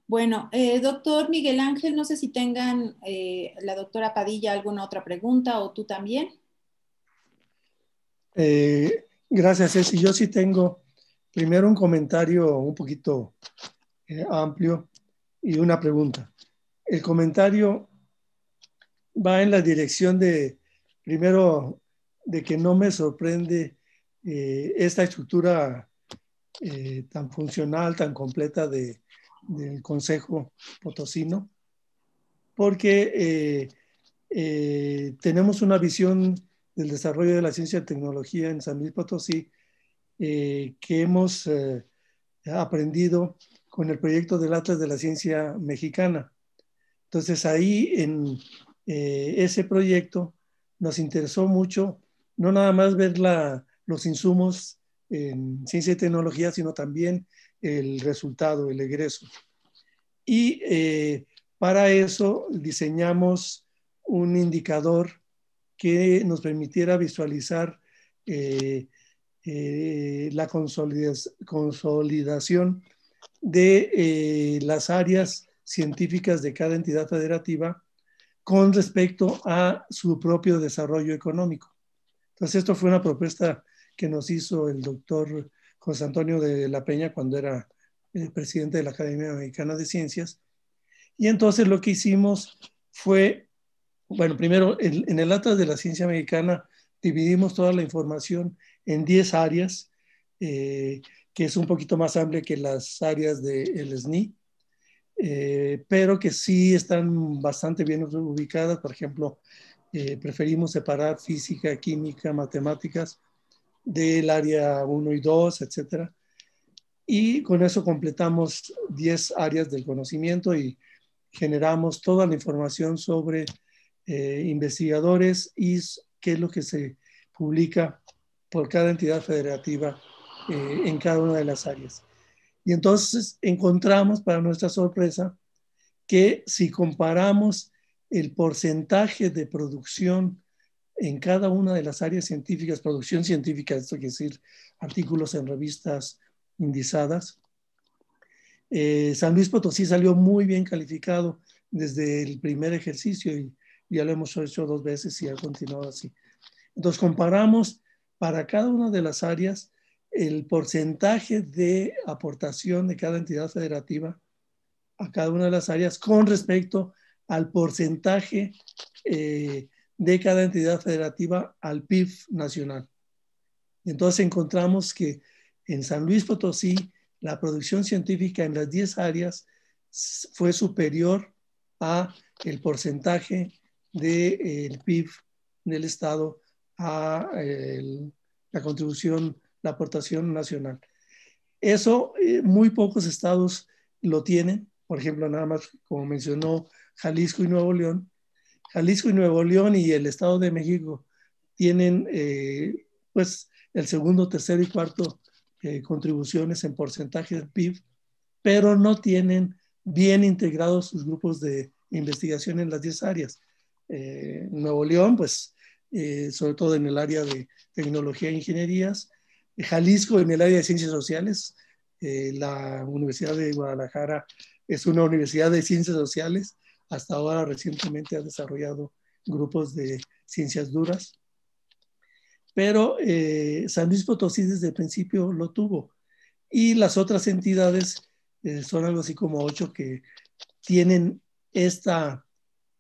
Bueno, eh, doctor Miguel Ángel, no sé si tengan eh, la doctora Padilla alguna otra pregunta o tú también. Eh, gracias, Ceci. Yo sí tengo Primero un comentario un poquito eh, amplio y una pregunta. El comentario va en la dirección de, primero, de que no me sorprende eh, esta estructura eh, tan funcional, tan completa del Consejo Potosino, porque tenemos una visión del desarrollo de la ciencia y tecnología en San Luis Potosí eh, que hemos eh, aprendido con el proyecto del Atlas de la Ciencia Mexicana. Entonces ahí en eh, ese proyecto nos interesó mucho no nada más ver los insumos en ciencia y tecnología, sino también el resultado, el egreso. Y para eso diseñamos un indicador que nos permitiera visualizar eh, la consolidación de eh, las áreas científicas de cada entidad federativa con respecto a su propio desarrollo económico. Entonces, esto fue una propuesta que nos hizo el doctor José Antonio de la Peña cuando era eh, presidente de la Academia Mexicana de Ciencias. Y entonces lo que hicimos fue, bueno, primero, en, en el Atlas de la Ciencia Mexicana dividimos toda la información en 10 áreas, eh, que es un poquito más amplia que las áreas del SNI, eh, pero que sí están bastante bien ubicadas. Por ejemplo, eh, preferimos separar física, química, matemáticas del área 1 y 2, etcétera. Y con eso completamos 10 áreas del conocimiento y generamos toda la información sobre investigadores y qué es lo que se publica por cada entidad federativa eh, en cada una de las áreas. Y entonces encontramos, para nuestra sorpresa, que si comparamos el porcentaje de producción en cada una de las áreas científicas, producción científica, esto quiere decir artículos en revistas indizadas, eh, San Luis Potosí salió muy bien calificado desde el primer ejercicio y ya lo hemos hecho dos veces y ha continuado así. Entonces comparamos para cada una de las áreas el porcentaje de aportación de cada entidad federativa a cada una de las áreas con respecto al porcentaje eh, de cada entidad federativa al PIB nacional. Entonces encontramos que en San Luis Potosí la producción científica en las 10 áreas fue superior a el porcentaje del de, eh, PIB del Estado a la contribución, la aportación nacional. Eso eh, muy pocos estados lo tienen, por ejemplo, nada más como mencionó Jalisco y Nuevo León. Jalisco y Nuevo León y el Estado de México tienen eh, pues el segundo, tercero y cuarto eh, contribuciones en porcentaje del PIB, pero no tienen bien integrados sus grupos de investigación en las 10 áreas. Nuevo León, pues eh, sobre todo en el área de tecnología e ingenierías, eh, Jalisco en el área de ciencias sociales, eh, la Universidad de Guadalajara es una universidad de ciencias sociales, hasta ahora recientemente ha desarrollado grupos de ciencias duras, pero San Luis Potosí desde el principio lo tuvo y las otras entidades son algo así como ocho que tienen esta,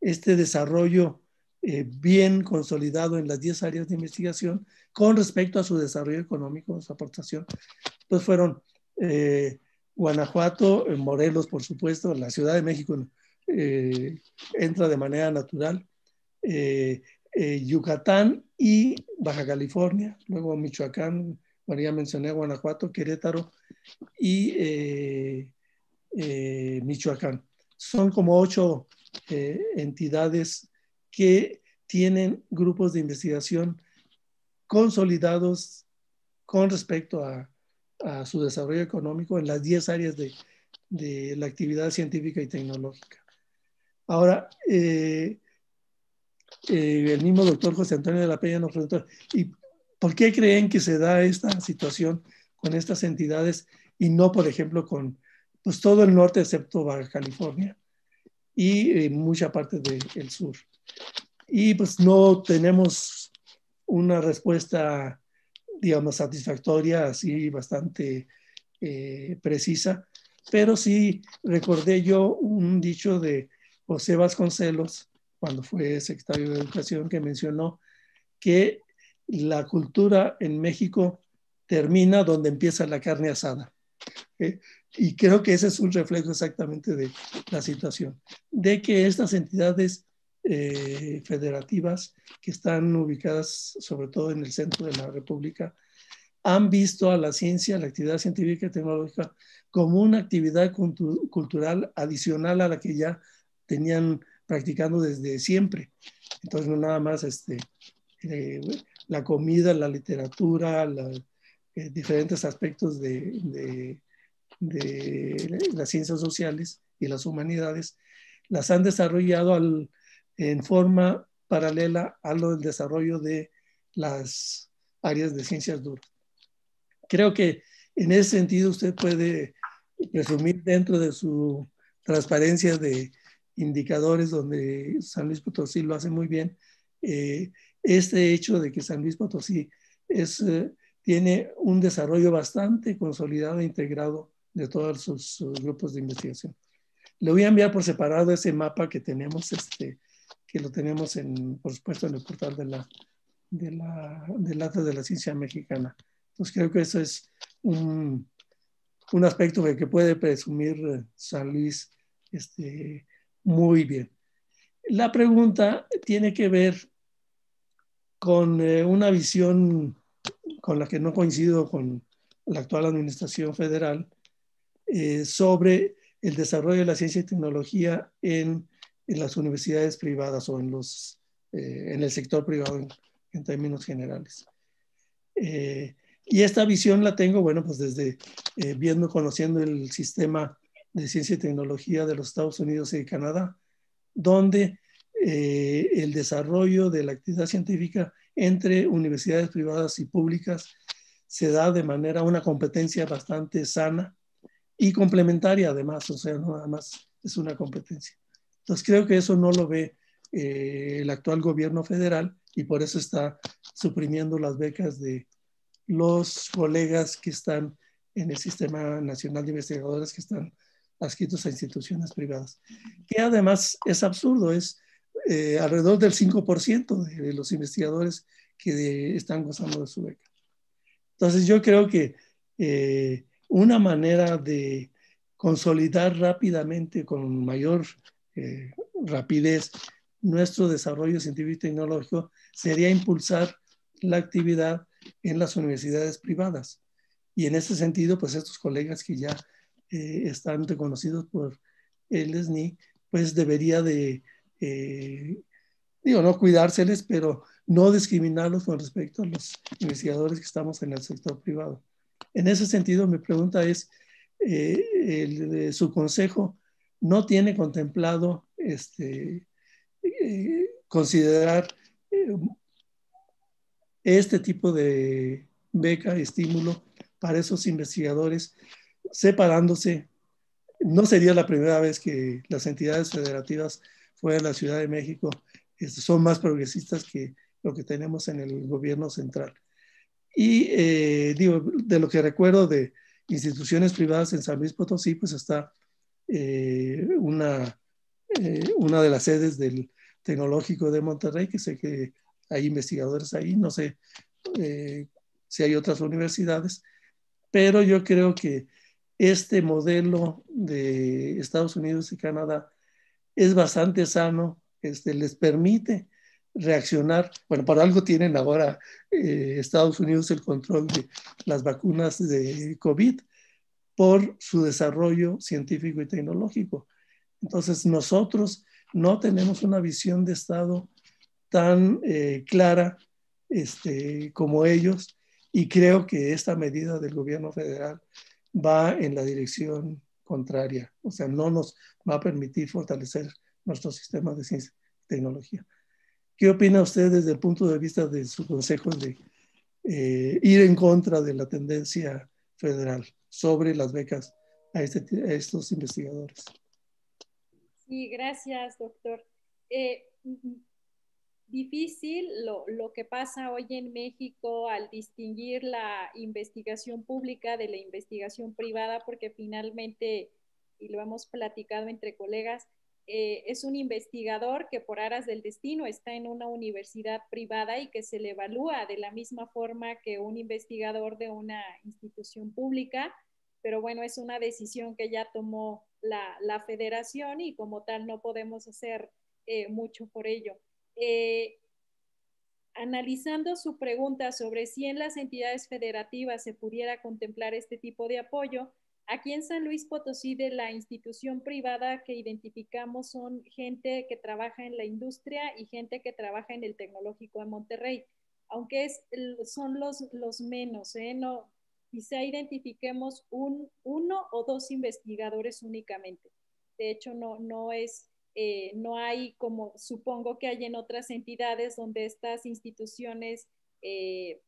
este desarrollo eh, bien consolidado en las 10 áreas de investigación con respecto a su desarrollo económico, su aportación. Entonces pues fueron eh, Guanajuato, eh, Morelos, por supuesto, la Ciudad de México entra de manera natural, Yucatán y Baja California, luego Michoacán, María mencioné Guanajuato, Querétaro y Michoacán. Son como ocho entidades que tienen grupos de investigación consolidados con respecto a, su desarrollo económico en las 10 áreas de, la actividad científica y tecnológica. Ahora, eh, eh, el mismo doctor José Antonio de la Peña nos pregunta ¿y por qué creen que se da esta situación con estas entidades y no, por ejemplo, con pues, todo el norte excepto Baja California y eh, mucha parte del sur? y pues no tenemos una respuesta, digamos, satisfactoria, así bastante eh, precisa, pero sí recordé yo un dicho de José Vasconcelos, cuando fue secretario de Educación, que mencionó que la cultura en México termina donde empieza la carne asada. ¿eh? Y creo que ese es un reflejo exactamente de la situación, de que estas entidades eh, federativas que están ubicadas sobre todo en el centro de la República, han visto a la ciencia, la actividad científica y tecnológica como una actividad cultural adicional a la que ya tenían practicando desde siempre. Entonces, no nada más este, eh, la comida, la literatura, eh, diferentes aspectos de, de, las ciencias sociales y las humanidades, las han desarrollado al, en forma paralela a lo del desarrollo de las áreas de ciencias duras. Creo que en ese sentido usted puede presumir dentro de su transparencia de indicadores donde San Luis Potosí lo hace muy bien, eh, este hecho de que San Luis Potosí es, eh, tiene un desarrollo bastante consolidado e integrado de todos sus, sus, grupos de investigación. Le voy a enviar por separado ese mapa que tenemos este, que lo tenemos, por supuesto, en el portal de la, de la, del de la Ciencia Mexicana. Entonces creo que eso es un, aspecto que, puede presumir eh, San Luis este, muy bien. La pregunta tiene que ver con eh, una visión con la que no coincido con la actual administración federal eh, sobre el desarrollo de la ciencia y tecnología en en las universidades privadas o en, los, eh, en el sector privado en, términos generales. Eh, y esta visión la tengo, bueno, pues desde eh, viendo, conociendo el sistema de ciencia y tecnología de los Estados Unidos y Canadá, donde el desarrollo de la actividad científica entre universidades privadas y públicas se da de manera una competencia bastante sana y complementaria además, o sea, no nada más es una competencia. Entonces creo que eso no lo ve eh, el actual gobierno federal y por eso está suprimiendo las becas de los colegas que están en el Sistema Nacional de Investigadores que están adscritos a instituciones privadas. Que además es absurdo, es eh, alrededor del 5% de los investigadores que están gozando de su beca. Entonces yo creo que eh, una manera de consolidar rápidamente con mayor eh, rapidez nuestro desarrollo científico y tecnológico sería impulsar la actividad en las universidades privadas. Y en ese sentido, pues estos colegas que ya eh, están reconocidos por el SNI, pues debería de, eh, digo, no cuidárseles, pero no discriminarlos con respecto a los investigadores que estamos en el sector privado. En ese sentido, mi pregunta es, eh, el, su consejo no tiene contemplado este, eh, considerar eh, este tipo de beca, estímulo para esos investigadores, separándose. No sería la primera vez que las entidades federativas fuera de la Ciudad de México este, son más progresistas que lo que tenemos en el gobierno central. Y eh, digo, de lo que recuerdo de instituciones privadas en San Luis Potosí, pues está eh, una, eh, una de las sedes del Tecnológico de Monterrey, que sé que hay investigadores ahí, no sé eh, si hay otras universidades, pero yo creo que este modelo de Estados Unidos y Canadá es bastante sano, este, les permite reaccionar. Bueno, por algo tienen ahora Estados Unidos el control de las vacunas de COVID, por su desarrollo científico y tecnológico. Entonces, nosotros no tenemos una visión de Estado tan eh, clara este, como ellos y creo que esta medida del gobierno federal va en la dirección contraria, o sea, no nos va a permitir fortalecer nuestro sistema de ciencia y tecnología. ¿Qué opina usted desde el punto de vista de su consejo de eh, ir en contra de la tendencia federal? sobre las becas este a, estos investigadores. Sí, gracias, doctor. Eh, difícil lo, lo, que pasa hoy en México al distinguir la investigación pública de la investigación privada, porque finalmente, y lo hemos platicado entre colegas, eh, es un investigador que por aras del destino está en una universidad privada y que se le evalúa de la misma forma que un investigador de una institución pública, pero bueno, es una decisión que ya tomó la, federación y como tal no podemos hacer eh, mucho por ello. Eh, analizando su pregunta sobre si en las entidades federativas se pudiera contemplar este tipo de apoyo, Aquí en San Luis Potosí, de la institución privada que identificamos son gente que trabaja en la industria y gente que trabaja en el tecnológico de Monterrey, aunque son los, menos, ¿eh? no, quizá identifiquemos un, uno o dos investigadores únicamente. De hecho, no, no es, eh, no hay como supongo que hay en otras entidades donde estas instituciones eh,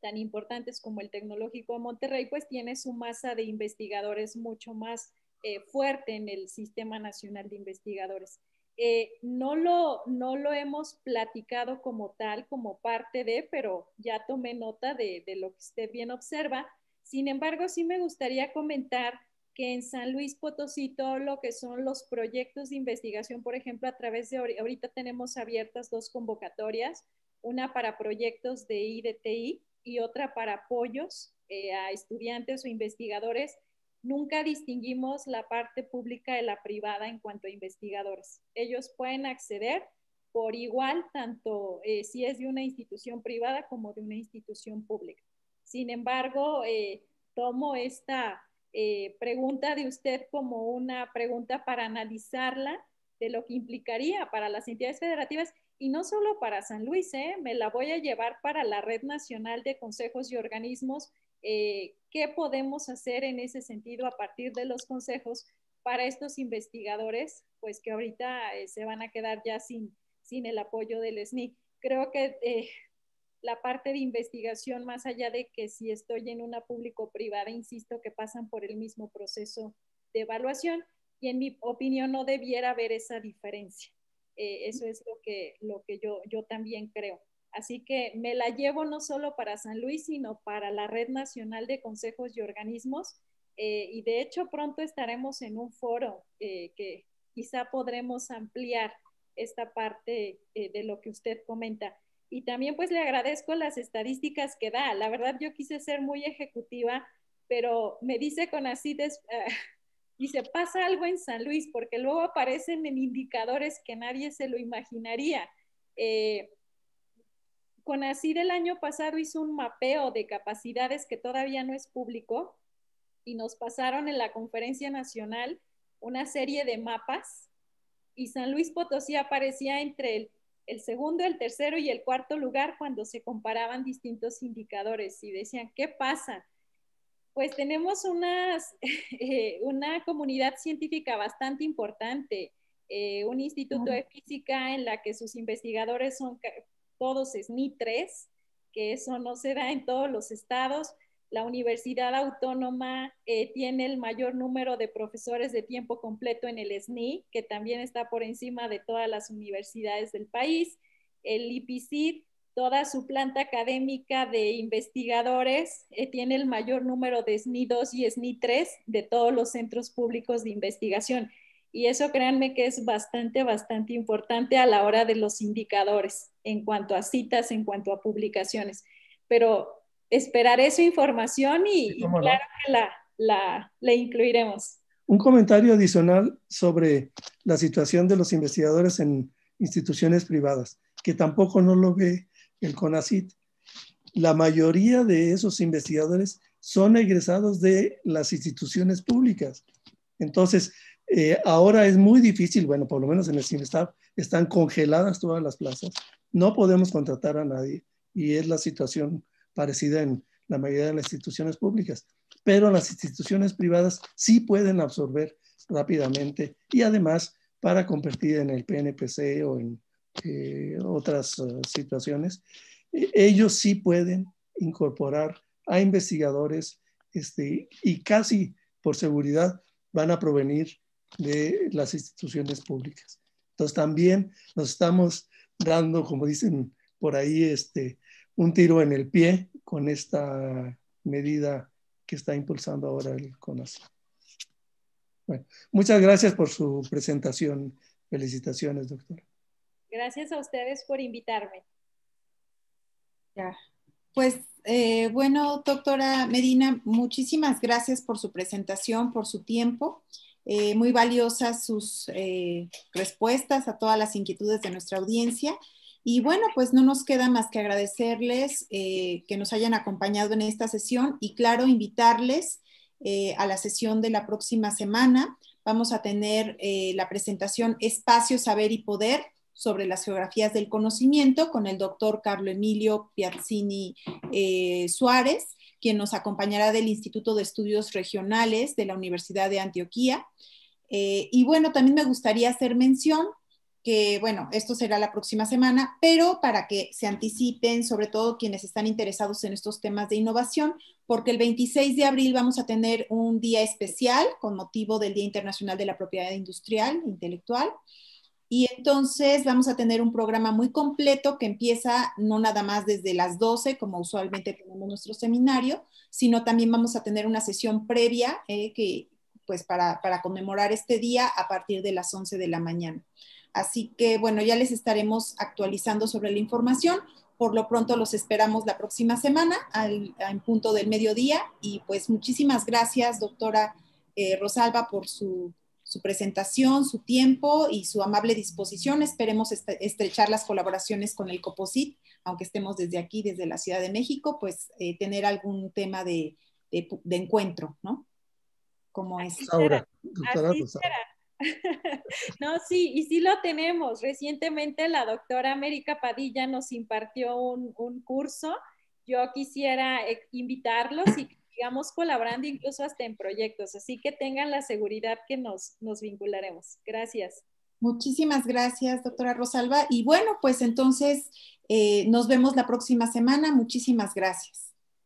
tan importantes como el Tecnológico de Monterrey, pues tiene su masa de investigadores mucho más eh, fuerte en el Sistema Nacional de Investigadores. Eh, no, lo, no lo hemos platicado como tal, como parte de, pero ya tomé nota de, de lo que usted bien observa. Sin embargo, sí me gustaría comentar que en San Luis Potosí todo lo que son los proyectos de investigación, por ejemplo, a través de ahorita tenemos abiertas dos convocatorias, una para proyectos de IDTI y otra para apoyos eh, a estudiantes o investigadores, nunca distinguimos la parte pública de la privada en cuanto a investigadores. Ellos pueden acceder por igual, tanto eh, si es de una institución privada como de una institución pública. Sin embargo, eh, tomo esta pregunta de usted como una pregunta para analizarla de lo que implicaría para las entidades federativas y no solo para San Luis, ¿eh? me la voy a llevar para la Red Nacional de Consejos y Organismos. Eh, ¿Qué podemos hacer en ese sentido a partir de los consejos para estos investigadores, pues que ahorita eh, se van a quedar ya sin, sin el apoyo del SNI? Creo que la parte de investigación, más allá de que si estoy en una público-privada, insisto que pasan por el mismo proceso de evaluación y en mi opinión no debiera haber esa diferencia. Eh, eso es lo que, lo que yo, yo también creo. Así que me la llevo no solo para San Luis, sino para la Red Nacional de Consejos y Organismos. Eh, y de hecho pronto estaremos en un foro eh, que quizá podremos ampliar esta parte de lo que usted comenta. Y también pues le agradezco las estadísticas que da. La verdad yo quise ser muy ejecutiva, pero me dice con así des, Y se pasa algo en San Luis, porque luego aparecen en indicadores que nadie se lo imaginaría. Eh, Con así del año pasado hizo un mapeo de capacidades que todavía no es público y nos pasaron en la conferencia nacional una serie de mapas y San Luis Potosí aparecía entre el, el segundo, el tercero y el cuarto lugar cuando se comparaban distintos indicadores y decían, ¿qué pasa? pues tenemos unas, eh, una comunidad científica bastante importante, eh, un instituto de física en la que sus investigadores son todos SNI 3, e que eso no se da en todos los estados. La Universidad Autónoma eh, tiene el mayor número de profesores de tiempo completo en el SNI, que también está por encima de todas las universidades del país. El IPCID toda su planta académica de investigadores eh, tiene el mayor número de SNI 2 y SNI 3 de todos los centros públicos de investigación. Y eso créanme que es bastante, bastante importante a la hora de los indicadores en cuanto a citas, en cuanto a publicaciones. Pero esperaré su información y, claro que la, la, la incluiremos. Un comentario adicional sobre la situación de los investigadores en instituciones privadas, que tampoco no lo ve el CONACIT, la mayoría de esos investigadores son egresados de las instituciones públicas. Entonces, eh, ahora es muy difícil, bueno, por lo menos en el CIMESTAB están congeladas todas las plazas, no podemos contratar a nadie y es la situación parecida en la mayoría de las instituciones públicas, pero las instituciones privadas sí pueden absorber rápidamente y además para convertir en el PNPC o en otras eh, situaciones, e, ellos sí pueden incorporar a investigadores este, y casi por seguridad van a provenir de las instituciones públicas. Entonces también nos estamos dando, como dicen por ahí, este, un tiro en el pie con esta medida que está impulsando ahora el CONAS. Bueno, muchas gracias por su presentación. Felicitaciones, doctora. Gracias a ustedes por invitarme. Ya. Pues eh, bueno, doctora Medina, muchísimas gracias por su presentación, por su tiempo. Eh, muy valiosas sus eh, respuestas a todas las inquietudes de nuestra audiencia. Y bueno, pues no nos queda más que agradecerles que nos hayan acompañado en esta sesión y claro, invitarles a la sesión de la próxima semana. Vamos a tener la presentación Espacio, Saber y Poder sobre las geografías del conocimiento con el doctor Carlo Emilio Piazzini eh, Suárez, quien nos acompañará del Instituto de Estudios Regionales de la Universidad de Antioquia eh, y bueno, también me gustaría hacer mención que, bueno, esto será la próxima semana, pero para que se anticipen, sobre todo quienes están interesados en estos temas de innovación, porque el 26 de abril vamos a tener un día especial con motivo del Día Internacional de la Propiedad Industrial, e Intelectual. Y entonces vamos a tener un programa muy completo que empieza no nada más desde las 12, como usualmente tenemos nuestro seminario, sino también vamos a tener una sesión previa eh, que, pues para, conmemorar este día a partir de las 11 de la mañana. Así que bueno, ya les estaremos actualizando sobre la información. Por lo pronto los esperamos la próxima semana al, en punto del mediodía y pues muchísimas gracias, doctora eh, Rosalba, por su su presentación, su tiempo y su amable disposición. Esperemos este, estrechar las colaboraciones con el COPOSIT, aunque estemos desde aquí, desde la Ciudad de México, pues eh, tener algún tema de, encuentro, ¿no? Como es. ahora. no, sí, y sí lo tenemos. Recientemente la doctora América Padilla nos impartió un, un curso. Yo quisiera eh, invitarlos y sigamos colaborando incluso hasta en proyectos. Así que tengan la seguridad que nos, vincularemos. Gracias. Muchísimas gracias, doctora Rosalba. Y bueno, pues entonces eh, nos vemos la próxima semana. Muchísimas gracias.